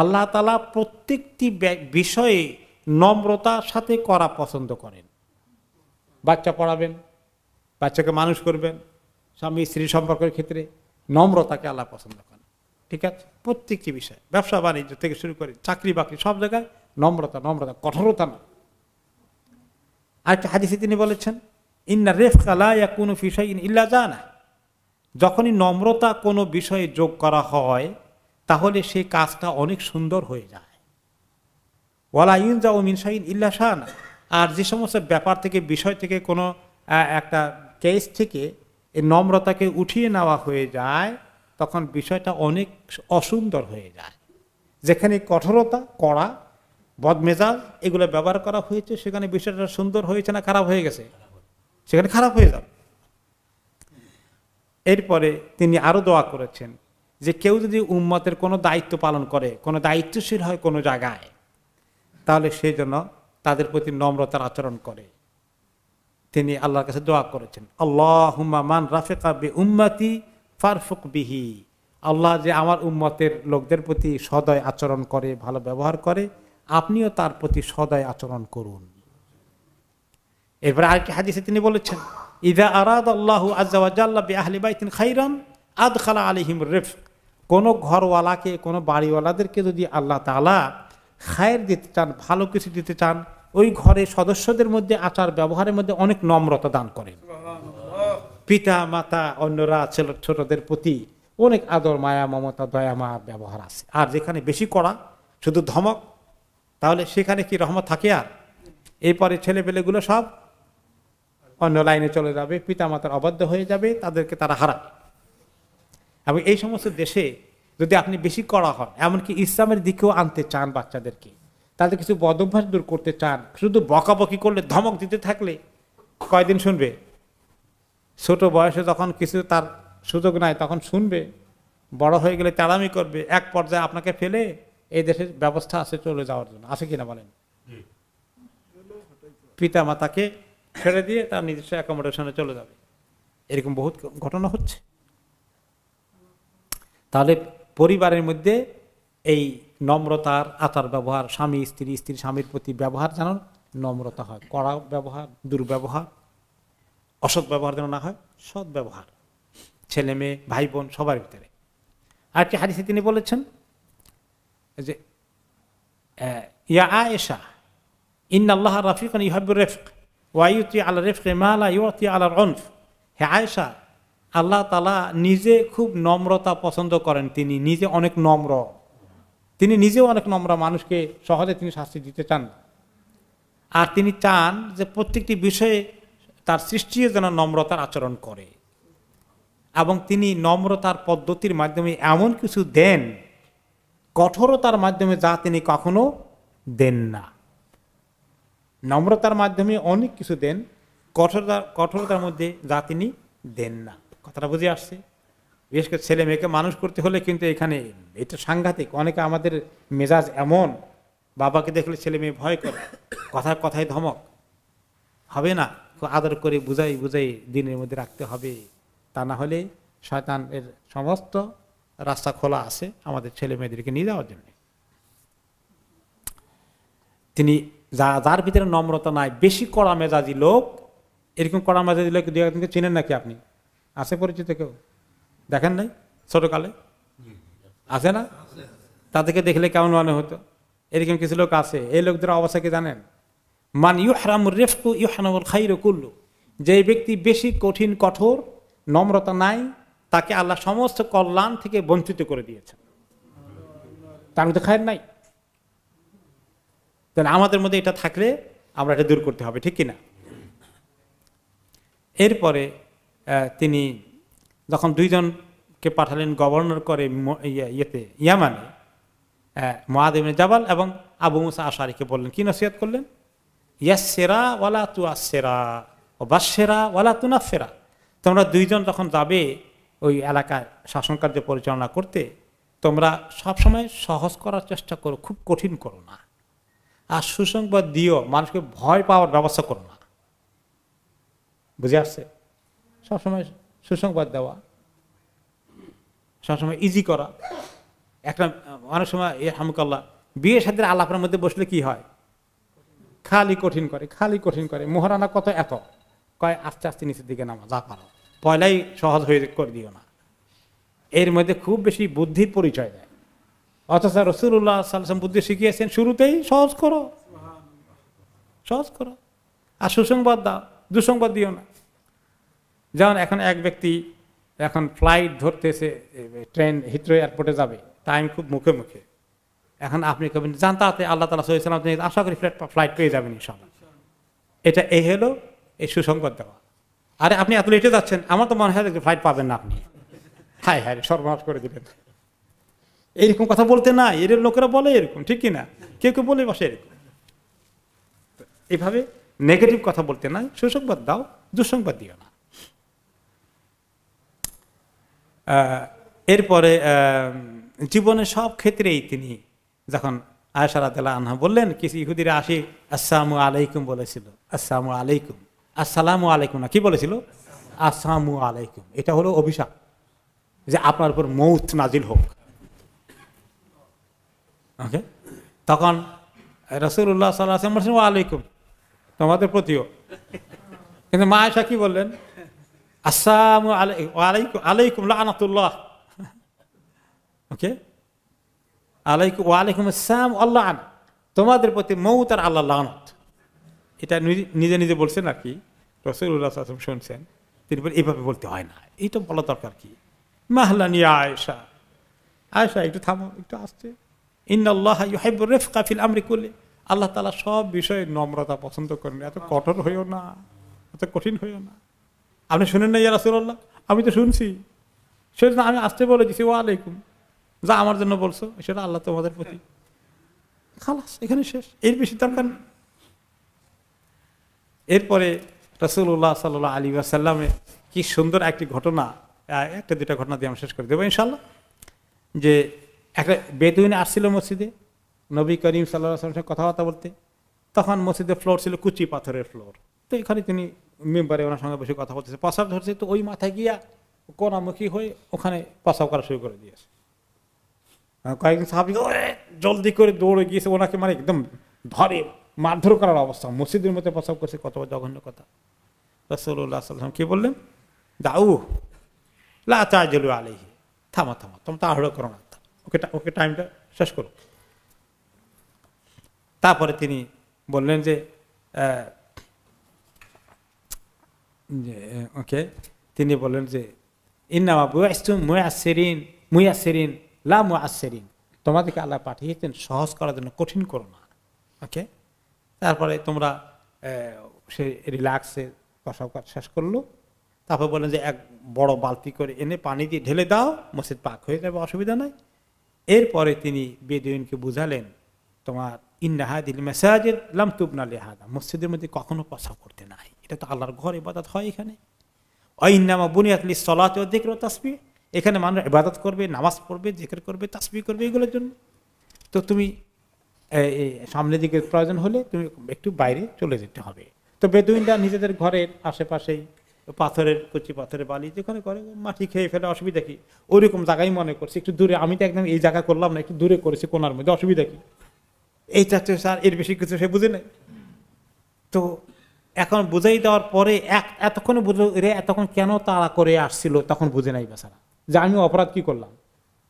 Speaker 1: আল্লাহ তালা প্রত্যেকটি বিষয়ে নম্রতার সাথে করা পছন্দ করেন বাচ্চা পড়াবেন বাচ্চাকে মানুষ করবেন স্বামী স্ত্রী সম্পর্কের ক্ষেত্রে নম্রতাকে আল্লাহ পছন্দ করেন ঠিক আছে প্রত্যেকটি বিষয় ব্যবসা বাণিজ্য থেকে শুরু করে চাকরি বাকরি সব জায়গায় নম্রতা নম্রতা কঠোরতা না আরেকটা হাদিসে তিনি বলেছেন ইন্না রেফ কালা কোনো বিষয় ইল্লা না যখনই নম্রতা কোনো বিষয়ে যোগ করা হয় তাহলে সে কাজটা অনেক সুন্দর হয়ে যায় ওয়ালা ইন যা ওমিন শাহিন ইল্লা না আর যে সমস্ত ব্যাপার থেকে বিষয় থেকে কোনো একটা কেস থেকে এই নম্রতাকে উঠিয়ে নেওয়া হয়ে যায় তখন বিষয়টা অনেক অসুন্দর হয়ে যায় যেখানে কঠোরতা কড়া বদমেজাজ এগুলো ব্যবহার করা হয়েছে সেখানে বিষয়টা সুন্দর হয়েছে না খারাপ হয়ে গেছে সেখানে খারাপ হয়ে যাবে এরপরে তিনি আরও দোয়া করেছেন যে কেউ যদি উম্মতের কোনো দায়িত্ব পালন করে কোনো দায়িত্বশীল হয় কোনো জায়গায় তাহলে সেই জন্য তাদের প্রতি নম্রতার আচরণ করে তিনি আল্লাহর কাছে দোয়া করেছেন আল্লাহ হুম্মা মান রাফেকা বে উম্মতি ফারফুক বিহি আল্লাহ যে আমার উম্মতের লোকদের প্রতি সদয় আচরণ করে ভালো ব্যবহার করে আপনিও তার প্রতি সদয় আচরণ করুন এরপরে আর কি হাদিসে তিনি বলেছেন ইদা আরাদ আল্লাহ আজাল্লাহলি বাইতিন খাইরান আদ খালা আলিহিম রেফ কোনো ঘরওয়ালাকে কোনো বাড়িওয়ালাদেরকে যদি আল্লাহ তালা খায়ের দিতে চান ভালো কিছু দিতে চান ওই ঘরের সদস্যদের মধ্যে আচার ব্যবহারের মধ্যে অনেক নম্রতা দান করেন পিতা মাতা অন্যরা ছেলে ছোটদের প্রতি অনেক আদর মায়া মমতা দয়া মায়া ব্যবহার আছে আর যেখানে বেশি করা শুধু ধমক তাহলে সেখানে কি রহমত থাকে আর এরপরে ছেলেপেলেগুলো সব অন্য লাইনে চলে যাবে পিতামাতার অবাধ্য হয়ে যাবে তাদেরকে তারা হারাবে এবং এই সমস্ত দেশে যদি আপনি বেশি করা হন এমনকি ইসলামের দিকেও আনতে চান বাচ্চাদেরকে তাদের কিছু বদভ্যাস দূর করতে চান শুধু বকাবকি করলে ধমক দিতে থাকলে কয়দিন শুনবে ছোট বয়সে যখন কিছু তার সুযোগ নাই তখন শুনবে বড় হয়ে গেলে তারামি করবে এক পর্যায়ে আপনাকে ফেলে এই দেশের ব্যবস্থা আছে চলে যাওয়ার জন্য আছে কিনা বলেন পিতা মাতাকে ছেড়ে দিয়ে তার নিজস্ব অ্যাকোমোডেশনে চলে যাবে এরকম বহুত ঘটনা হচ্ছে তাহলে পরিবারের মধ্যে এই নম্রতার আচার ব্যবহার স্বামী স্ত্রী স্ত্রী স্বামীর প্রতি ব্যবহার যেন নম্রতা হয় কড়া ব্যবহার দুর্ব্যবহার অসৎ ব্যবহার যেন না হয় সৎ ব্যবহার ছেলে মেয়ে ভাই বোন সবার ভিতরে আর কি হারিসে তিনি বলেছেন যে ইয়া আয়েশা ইন আল্লাহ রাফিক ই ইহাবুর রেফক ওয়াইউতি আল রেফ মালা ইউতি আলার অনফ হে আয়েশা আল্লাহ তালা নিজে খুব নম্রতা পছন্দ করেন তিনি নিজে অনেক নম্র তিনি নিজেও অনেক নম্র মানুষকে সহজে তিনি শাস্তি দিতে চান আর তিনি চান যে প্রত্যেকটি বিষয়ে তার সৃষ্টিও যেন নম্রতার আচরণ করে এবং তিনি নম্রতার পদ্ধতির মাধ্যমে এমন কিছু দেন কঠোরতার মাধ্যমে যা তিনি কখনো দেন না নম্রতার মাধ্যমে অনেক কিছু দেন কঠোরতার কঠোরতার মধ্যে যা তিনি দেন না কথাটা বুঝে আসছে বিশেষ করে ছেলে মেয়েকে মানুষ করতে হলে কিন্তু এখানে এটা সাংঘাতিক অনেকে আমাদের মেজাজ এমন বাবাকে দেখলে ছেলে মেয়ে ভয় করে কথায় কথায় ধমক হবে না খুব আদর করে বুঝাই বুঝাই দিনের মধ্যে রাখতে হবে তা না হলে শয়তান এর সমস্ত রাস্তা খোলা আছে আমাদের ছেলে মেয়েদেরকে নিয়ে যাওয়ার জন্য তিনি যা যার ভিতরে নম্রতা নাই বেশি কড়া মেজাজি লোক এরকম কড়া মেজাজি লোক দু একজনকে চেনেন নাকি আপনি আছে পরিচিত কেউ দেখেন নাই ছোটকালে আছে না তাদেরকে দেখলে কেমন মনে হতো এরকম কিছু লোক আছে এই লোকদের অবস্থা কি জানেন মান ইউ হারামুর রেফকু ইউ হানামুল খাইরকুল্লু যে ব্যক্তি বেশি কঠিন কঠোর নম্রতা নাই তাকে আল্লাহ সমস্ত কল্যাণ থেকে বঞ্চিত করে দিয়েছেন তার মধ্যে খায়ের নাই তাহলে আমাদের মধ্যে এটা থাকলে আমরা এটা দূর করতে হবে ঠিক কিনা এরপরে তিনি যখন দুইজনকে পাঠালেন গভর্নর করে ইয়ে, ইয়েতে ইয়ামানে মহাদেবিন জাবাল এবং আবু মুসা আশারিকে বললেন কি নসিহত করলেন ইয়াস সেরা ওয়ালা তু আসেরা ও সেরা ওয়ালা তু না ফেরা তোমরা দুইজন যখন যাবে ওই এলাকায় শাসন কার্য পরিচালনা করতে তোমরা সবসময় সহজ করার চেষ্টা করো খুব কঠিন করো না আর সুসংবাদ দিও মানুষকে ভয় পাওয়ার ব্যবস্থা করো না বুঝে আসছে সবসময় সুসংবাদ দেওয়া সবসময় ইজি করা একটা অনেক সময় এ হামকাল্লা বিয়ে সাথে আলাপের মধ্যে বসলে কি হয় খালি কঠিন করে খালি কঠিন করে মোহরানা কত এত কয় আস্তে আস্তে নিচের দিকে নামা যা পারো পয়লাই সহজ হয়ে করে দিও না এর মধ্যে খুব বেশি বুদ্ধির পরিচয় দেয় অথচ রসুল্লাহ সাল্লাম বুদ্ধি শিখিয়েছেন শুরুতেই সহজ করো সহজ করো আর সুসংবাদ দাও দুসংবাদ দিও না যেমন এখন এক ব্যক্তি এখন ফ্লাইট ধরতেছে ট্রেন হিত্রো এয়ারপোর্টে যাবে টাইম খুব মুখে মুখে এখন আপনি কবেন জানতাতে আল্লাহ তালা সহিসাল্লাম আশা করি ফ্লাইট পেয়ে যাবেন ইনশাল্লাহ এটা এই হলো এই সুসংবাদ দেওয়া আরে আপনি এত লেটে যাচ্ছেন আমার তো মনে হয় ফ্লাইট পাবেন না আপনি হায় হায় সর্বনাশ করে দিলেন এইরকম কথা বলতে না এর লোকেরা বলে এরকম ঠিক কিনা কেউ কেউ বলে বসে এরকম এভাবে নেগেটিভ কথা বলতে নাই সুসংবাদ দাও দুঃসংবাদ দিও না এরপরে জীবনের সব ক্ষেত্রেই তিনি যখন আয়সারাদ আনহা বললেন কিছু ইহুদিরা আসি আসসালামু আলাইকুম বলেছিল আসসালামু আলাইকুম আসসালামু আলাইকুম না কি বলেছিল আসসালামু আলাইকুম এটা হলো অভিশাপ যে আপনার উপর মৌত নাজিল হোক ওকে তখন রসুল্লাহ সাল্লাহ বলছেন ও আলাইকুম তোমাদের প্রতিও কিন্তু মা এসা কি বললেন আসসালাম আলাইকুম আলাইকুম আনাতুল্লাহ ওকে আলাইকুম ওয়ালাইকুম আসসালাম আল্লাহ আন তোমাদের প্রতি মৌত আর আল্লাহ এটা নিজে নিজে বলছেন আর কি রসুল্লাহ আসম শুনছেন তিনি বলেন এইভাবে বলতে হয় না তো বলা দরকার কি মাহলানি আয়সা আয়সা একটু থামো একটু আসছে ইন্নআল্লাহ রেফ কাফিল আমরি করলে আল্লাহ তালা সব বিষয়ে নম্রতা পছন্দ করেন এত কঠোর হইও না এত কঠিন হইও না আপনি শুনেন না ইয়া রাসুল্লাহ আমি তো শুনছি সেজন্য আমি আসতে বলে দিছি ওয়ালাইকুম আলাইকুম যা আমার জন্য বলছো সেটা আল্লাহ তোমাদের প্রতি খালাস এখানে শেষ এর বেশি দরকার এরপরে রসুল্লাহ সাল্লাহ আলী আসাল্লামে কি সুন্দর একটি ঘটনা একটা দুটা ঘটনা দিয়ে আমি শেষ করে দেবো ইনশাল্লাহ যে একটা বেদুইন আসছিল মসজিদে নবী করিম সাল্লাহ আসলামের সঙ্গে কথাবার্তা বলতে তখন মসজিদে ফ্লোর ছিল কুচি পাথরের ফ্লোর তো এখানে তিনি মেম্বারে ওনার সঙ্গে বসে কথা বলতেছে প্রসাব ধরছে তো ওই মাথায় গিয়া কোনামুখী হয়ে ওখানে প্রসাব করা শুরু করে দিয়েছে কয়েকজন সাহাবি জলদি করে দৌড়ে গিয়েছে ওনাকে মানে একদম ধরে মারধর করার অবস্থা মসজিদের মধ্যে প্রসব করছে কত জঘন্য কথা রসুল্লাহ সাল্লাম কী বললেন দাউ লা তাজলু আলহি থামা থামা তোমার তাড়াহুড়ো করো না ওকে ওকে টাইমটা শেষ করো তারপরে তিনি বললেন যে ওকে তিনি বললেন যে ইন্নামা বুয়াইস্তুম মুয়াসেরিন মুয়াসেরিন লা মুয়াসেরিন তোমাদেরকে আল্লাহ পাঠিয়েছেন সহজ করার জন্য কঠিন করো না ওকে তারপরে তোমরা সে রিল্যাক্সে কষাব কাজ শেষ করলো তারপর বলেন যে এক বড় বালতি করে এনে পানি দিয়ে ঢেলে দাও মসজিদ পাক হয়ে যাবে অসুবিধা নাই এরপরে তিনি বেদিনকে বুঝালেন তোমার ইন্নাহাদিল মেসাজের লামতুবনা লেহাদা মসজিদের মধ্যে কখনো প্রসাব করতে নাই এটা তো আল্লাহর ঘর ইবাদত হয় এখানে অইন্নামা বুনিয়াদি সলাতে দেখলো তাসবি এখানে মানুষ ইবাদত করবে নামাজ পড়বে জেকের করবে তাসবি করবে এগুলোর জন্য তো তুমি সামনের দিকে প্রয়োজন হলে তুমি একটু বাইরে চলে যেতে হবে তো বেদুইনরা নিজেদের ঘরের আশেপাশেই পাথরের কচি পাথরের বালি যেখানে করে মাটি খেয়ে ফেলে অসুবিধা কি ওইরকম জায়গায় মনে করছি একটু দূরে আমি তো একদম এই জায়গা করলাম না একটু দূরে করেছি কোনার মধ্যে অসুবিধা কি এই চাচ্ছে স্যার এর বেশি কিছু সে বুঝে নেই তো এখন বুঝাই দেওয়ার পরে এক এতক্ষণ বুঝলো রে এতক্ষণ কেন তাড়া করে আসছিল তখন বুঝে নাই বেচারা যে আমি অপরাধ কি করলাম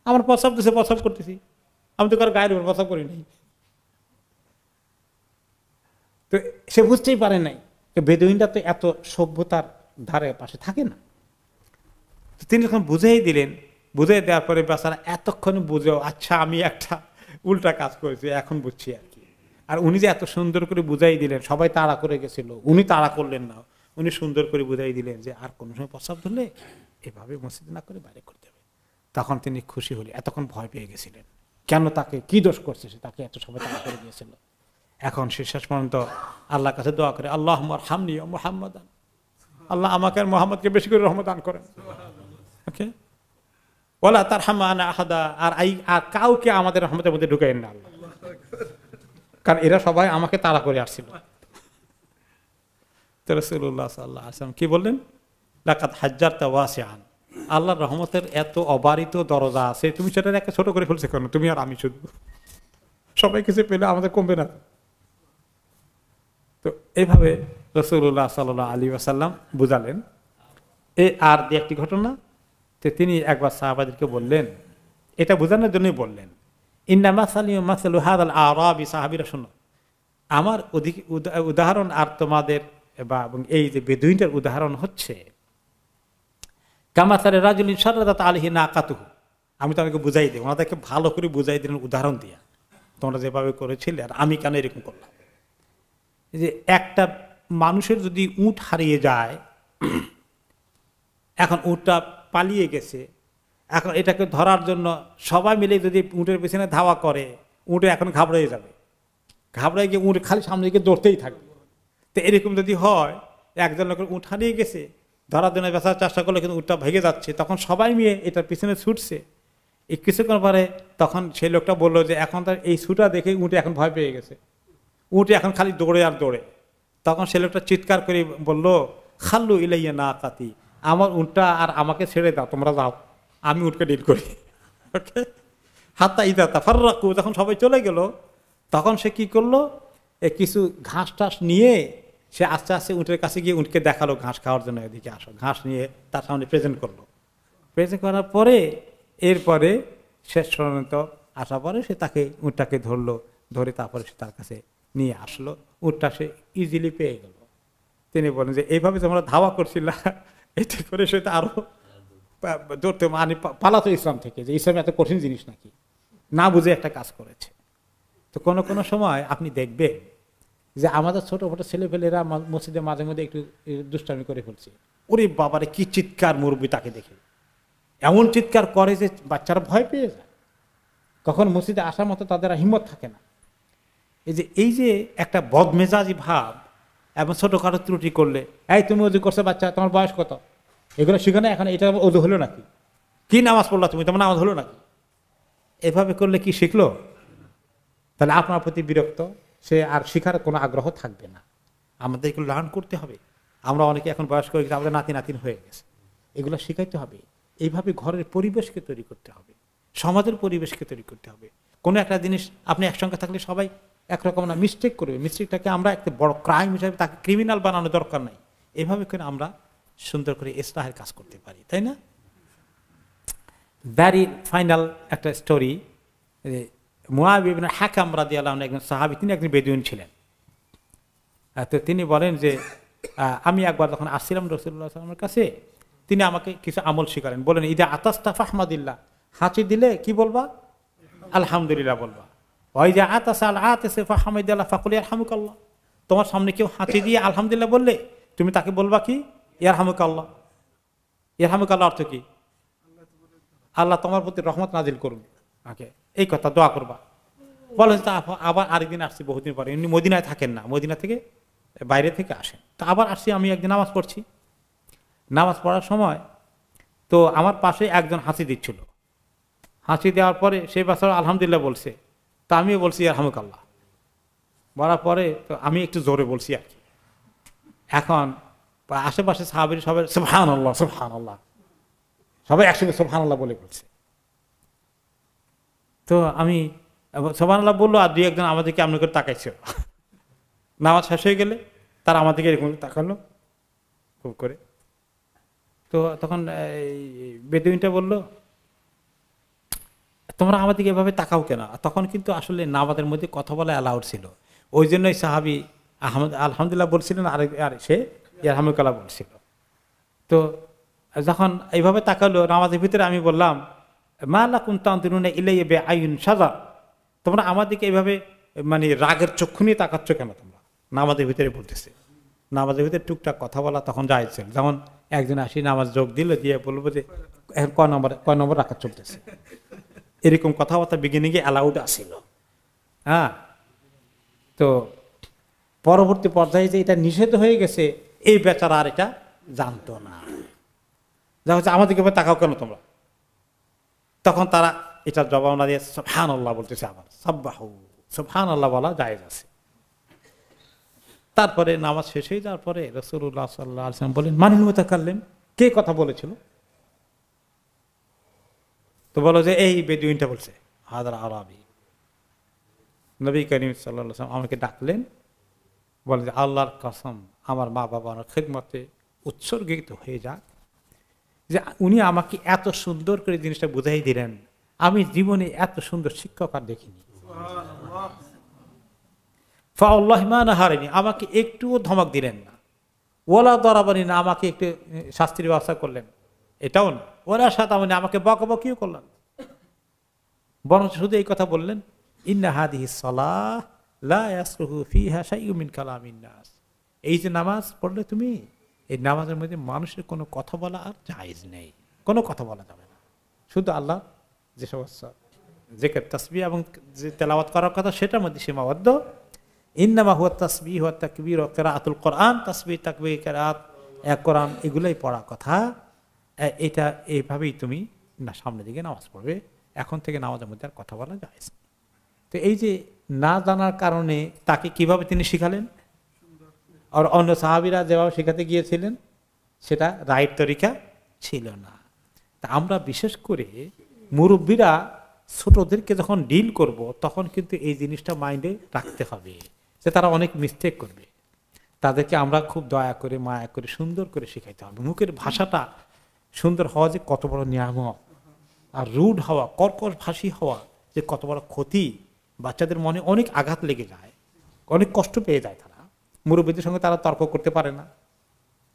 Speaker 1: আমার প্রসাব দিছে প্রসাব করতেছি আমি তো কারো গায়ের উপর প্রসাব করি নাই তো সে বুঝতেই পারে নাই বেদুইনরা তো এত সভ্যতার ধারে পাশে থাকে না তো তিনি যখন বুঝেই দিলেন বুঝে দেওয়ার পরে বেচারা এতক্ষণ বুঝেও আচ্ছা আমি একটা উল্টা কাজ করেছি এখন বুঝছি আর কি আর উনি যে এত সুন্দর করে বুঝাই দিলেন সবাই তাড়া করে গেছিল উনি তাড়া করলেন না উনি সুন্দর করে বুঝাই দিলেন যে আর কোনো সময় প্রস্তাব ধরলে এভাবে মসজিদ না করে বাইরে করতে হবে তখন তিনি খুশি হলেন এতক্ষণ ভয় পেয়ে গেছিলেন কেন তাকে কি দোষ করছে সে তাকে এত সবাই তাড়া করে গিয়েছিল এখন সে শেষ পর্যন্ত আল্লাহর কাছে দোয়া করে আল্লাহ হামনি ও মোহাম্মদান আল্লাহ আমাকে আর মোহাম্মদকে বেশি করে রহমদান করেন ওকে বলা তার হামান আহাদা আর আই আর কাউকে আমাদের রহমতের মধ্যে ঢুকাইন না আল্লাহ কারণ এরা সবাই আমাকে তাড়া করে আসছিল সাল্লাহ আসলাম কি বললেন লাকাত হাজ্জার তাওয়াসিয়ান আল্লাহর রহমতের এত অবারিত দরজা আছে তুমি সেটা একটা ছোট করে ফেলছে কেন তুমি আর আমি শুধু সবাই কিছু পেলে আমাদের কমবে না তো এইভাবে রসুল্লাহ সাল আলী আসাল্লাম বুঝালেন এ আর দু একটি ঘটনা তো তিনি একবার সাহাবাদেরকে বললেন এটা বোঝানোর জন্যই বললেন ইন্না মাসালিম মাসালু হাদ আল আরবি সাহাবিরা শোনো আমার অধিক উদাহরণ আর তোমাদের বা এবং এই যে বেদুইনটার উদাহরণ হচ্ছে কামাতারে রাজুল ইনসারাত আলহি না কাতুহু আমি তোমাকে বুঝাই দিই ওনাদেরকে ভালো করে বুঝাই দিলেন উদাহরণ দিয়া তোমরা যেভাবে করেছিলে আর আমি কেন এরকম করলাম যে একটা মানুষের যদি উঁট হারিয়ে যায় এখন উঁটটা পালিয়ে গেছে এখন এটাকে ধরার জন্য সবাই মিলে যদি উঁটের পেছনে ধাওয়া করে উঁটে এখন ঘাবড়ে যাবে ঘাবড়ে গিয়ে উঁট খালি সামনে গিয়ে দৌড়তেই থাকবে তো এরকম যদি হয় একজন লোকের উঁট হারিয়ে গেছে ধরার জন্য বেচার চেষ্টা করলে কিন্তু উঁটটা ভেঙে যাচ্ছে তখন সবাই মিলে এটার পিছনে ছুটছে এই কিছুক্ষণ পরে তখন সেই লোকটা বললো যে এখন তার এই ছুটা দেখে উঁটে এখন ভয় পেয়ে গেছে উঠে এখন খালি দৌড়ে আর দৌড়ে তখন সে লোকটা চিৎকার করে বলল খাল্লু ইলাইয়া না কাতি আমার উঠটা আর আমাকে ছেড়ে দাও তোমরা যাও আমি উঠকে ডিল করি ওকে হাতা ইদাতা রাখু যখন সবাই চলে গেল তখন সে কি করলো এ কিছু ঘাস টাস নিয়ে সে আস্তে আস্তে উঁটের কাছে গিয়ে উঁটকে দেখালো ঘাস খাওয়ার জন্য এদিকে আসো ঘাস নিয়ে তার সামনে প্রেজেন্ট করলো প্রেজেন্ট করার পরে এরপরে শেষ তো আসার পরে সে তাকে উঁটটাকে ধরলো ধরে তারপরে সে তার কাছে নিয়ে আসলো উটটা সে ইজিলি পেয়ে গেল তিনি বলেন যে এইভাবে তোমরা ধাওয়া করছিল এতে করে সে তো আরও ধরতে মানে পালাতো ইসলাম থেকে যে ইসলাম এত কঠিন জিনিস নাকি না বুঝে একটা কাজ করেছে তো কোনো কোনো সময় আপনি দেখবেন যে আমাদের ছোটো ছোটো ছেলেপেলেরা মসজিদে মাঝে মধ্যে একটু দুষ্টামি করে ফেলছে ওরে বাবারে কি চিৎকার মুরব্বী তাকে দেখে এমন চিৎকার করে যে বাচ্চারা ভয় পেয়ে যায় কখন মসজিদে আসার মতো তাদের হিম্মত থাকে না এই যে এই যে একটা বদমেজাজি ভাব এবং ছোটোখাটো ত্রুটি করলে এই তুমি অজু করছো বাচ্চা তোমার বয়স কত এগুলো শিখানো এখন এটা ওদু হলো নাকি কি নামাজ পড়লো তুমি তোমার নামাজ হলো নাকি এভাবে করলে কি শিখলো তাহলে আপনার প্রতি বিরক্ত সে আর শিখার কোনো আগ্রহ থাকবে না আমাদের এগুলো লার্ন করতে হবে আমরা অনেকে এখন বয়স্ক হয়ে গেছি আমাদের নাতি নাতিন হয়ে গেছে এগুলো শিখাইতে হবে এইভাবে ঘরের পরিবেশকে তৈরি করতে হবে সমাজের পরিবেশকে তৈরি করতে হবে কোনো একটা জিনিস আপনি একসঙ্গে থাকলে সবাই একরকম না মিস্টেক করবে মিস্টেকটাকে আমরা একটা বড় ক্রাইম হিসাবে তাকে ক্রিমিনাল বানানোর দরকার নাই এভাবে করে আমরা সুন্দর করে ইসলাহের কাজ করতে পারি তাই না ভ্যারি ফাইনাল একটা স্টোরি মুআবিবিন হাকাম রাদি আল্লাহ একজন সাহাবি তিনি একজন বেদুইন ছিলেন তো তিনি বলেন যে আমি একবার যখন আসছিলাম রসুল্লাহামের কাছে তিনি আমাকে কিছু আমল শিখালেন বলেন ঈদে আতাস্তাফ ফাহমাদিল্লাহ হাঁচি দিলে কি বলবা আলহামদুলিল্লাহ বলবা ওই যে আতাস আল আতেসে ফাহামিদুল্লাহ ফাকুল ইয়ারহামুকাল্লাহ তোমার সামনে কেউ হাঁচি দিয়ে আলহামদুলিল্লাহ বললে তুমি তাকে বলবা কি ইয়ারহামুকাল্লাহ ইয়ারহামুকাল্লাহ অর্থ কি আল্লাহ তোমার প্রতি রহমত নাজিল করুন আগে এই কথা দোয়া করবা বলেন তা আবার আরেকদিন আসছি বহুদিন পরে এমনি মদিনায় থাকেন না মদিনা থেকে বাইরে থেকে আসেন তো আবার আসছি আমি একদিন নামাজ পড়ছি নামাজ পড়ার সময় তো আমার পাশে একজন হাসি দিচ্ছিল হাসি দেওয়ার পরে সেই বাচ্চারা আলহামদুলিল্লাহ বলছে তা আমিও বলছি আর হামুকাল্লা বলার পরে তো আমি একটু জোরে বলছি আর কি এখন আশেপাশে সাহাবির সবাই সোফান আল্লাহ সোফান আল্লাহ সবাই একসঙ্গে সোফান আল্লাহ বলে বলছে তো আমি সোফান আল্লাহ বললো আর দুই একজন আমাদেরকে এমন করে তাকাইছিল নামাজ শেষ হয়ে গেলে তারা আমাদেরকে এরকম তাকালো খুব করে তো তখন এই বেদুইনটা বললো তোমরা আমাদেরকে এভাবে তাকাও কেন তখন কিন্তু আসলে নামাজের মধ্যে কথা বলা অ্যালাউড ছিল ওই জন্যই সাহাবি আহমদ আলহামদুলিল্লাহ বলছিলেন আর আর সে ইয়ারহামুকাল্লাহ বলছিল তো যখন এইভাবে তাকালো নামাজের ভিতরে আমি বললাম মা লাকুন তান্তিনুনে ইলাই বে আইন সাজা তোমরা আমাদেরকে এইভাবে মানে রাগের চক্ষু নিয়ে তাকাচ্ছ কেন তোমরা নামাজের ভিতরে বলতেছে নামাজের ভিতরে টুকটাক কথা বলা তখন ছিল যেমন একজন আসি নামাজ যোগ দিল দিয়ে বলবো যে এখন ক নম্বর ক নম্বর রাখা চলতেছে এরকম কথাবার্তা বিগিনিংয়ে অ্যালাউড আসিল হ্যাঁ তো পরবর্তী পর্যায়ে যে এটা নিষেধ হয়ে গেছে এই বেচারা আর এটা জানতো না যা হচ্ছে আমাদেরকে তাকাও কেন তোমরা তখন তারা এটা জবাব না দিয়ে সফহান আল্লাহ বলতেছে আবার বাহু সফহান আল্লাহ বলা জায়েজ আছে তারপরে নামাজ শেষ হয়ে যাওয়ার পরে রসুল্লাহ সাল্লাহ আলসালাম বলেন মানুষ মোতাকাল্লেম কে কথা বলেছিল তো বলো যে এই বেদুইনটা বলছে হাদার আরবি নবী করিম সাল্লাম আমাকে ডাকলেন বলে যে আল্লাহর কসম আমার মা আমার খেদমতে উৎসর্গিত হয়ে যাক যে উনি আমাকে এত সুন্দর করে জিনিসটা বুঝাই দিলেন আমি জীবনে এত সুন্দর শিক্ষক আর দেখিনি ফাউল্লাহমান হারেনি আমাকে একটুও ধমক দিলেন না ওলা দরাবানি না আমাকে একটু শাস্তির ব্যবস্থা করলেন এটাও না ওরা সাতামনি আমাকে বকবকিও করলেন বরং শুধু এই কথা বললেন ইন্না হাদি সলাহ এই যে নামাজ পড়লে তুমি এই নামাজের মধ্যে মানুষের কোনো কথা বলা আর জাহেজ নেই কোনো কথা বলা যাবে না শুধু আল্লাহ যে সমস্ত যে তসবি এবং যে তেলাওয়াত করার কথা সেটার মধ্যে সীমাবদ্ধ ইন্নামা হুয়া তসবি হুয়া তাকবির আতুল কোরআন তসবি তাকবি কেরাত এক কোরআন এগুলোই পড়া কথা এটা এইভাবেই তুমি না সামনের দিকে নামাজ পড়বে এখন থেকে নামাজের মধ্যে আর কথা বলা যায় তো এই যে না জানার কারণে তাকে কিভাবে তিনি শিখালেন আর অন্য সাহাবিরা যেভাবে শেখাতে গিয়েছিলেন সেটা রাইট তরিকা ছিল না তা আমরা বিশেষ করে মুরব্বীরা ছোটদেরকে যখন ডিল করব তখন কিন্তু এই জিনিসটা মাইন্ডে রাখতে হবে যে তারা অনেক মিস্টেক করবে তাদেরকে আমরা খুব দয়া করে মায়া করে সুন্দর করে শেখাইতে হবে মুখের ভাষাটা সুন্দর হওয়া যে কত বড় নিয়ামক আর রুড হওয়া কর্কশ ভাসি হওয়া যে কত বড় ক্ষতি বাচ্চাদের মনে অনেক আঘাত লেগে যায় অনেক কষ্ট পেয়ে যায় তারা মুরব্বীদের সঙ্গে তারা তর্ক করতে পারে না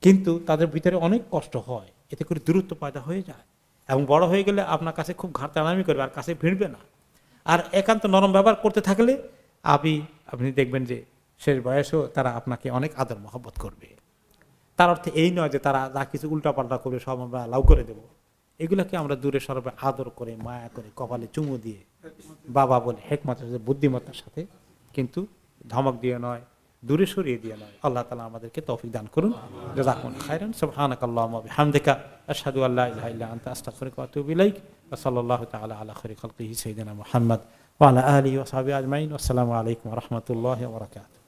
Speaker 1: কিন্তু তাদের ভিতরে অনেক কষ্ট হয় এতে করে দূরত্ব পয়দা হয়ে যায় এবং বড় হয়ে গেলে আপনার কাছে খুব ঘাটতানামি করবে আর কাছে ভিড়বে না আর একান্ত নরম ব্যবহার করতে থাকলে আপনি আপনি দেখবেন যে শেষ বয়সেও তারা আপনাকে অনেক আদর মহব্বত করবে তার অর্থে এই নয় যে তারা যা কিছু উল্টাপাল্টা করবে সব আমরা লাউ করে দেব এগুলোকে আমরা দূরে সর্বে আদর করে মায়া করে কপালে চুমু দিয়ে বাবা বলে হেকমতের বুদ্ধিমত্তার সাথে কিন্তু ধমক দিয়ে নয় দূরে সরিয়ে দিয়ে নয় আল্লাহ তালা আমাদেরকে তৌফিক দান করুন জাজাকুন খায়রান আল্লাহ আসসালামু আলাইকুম রহমতুল্লাহ বরাকাত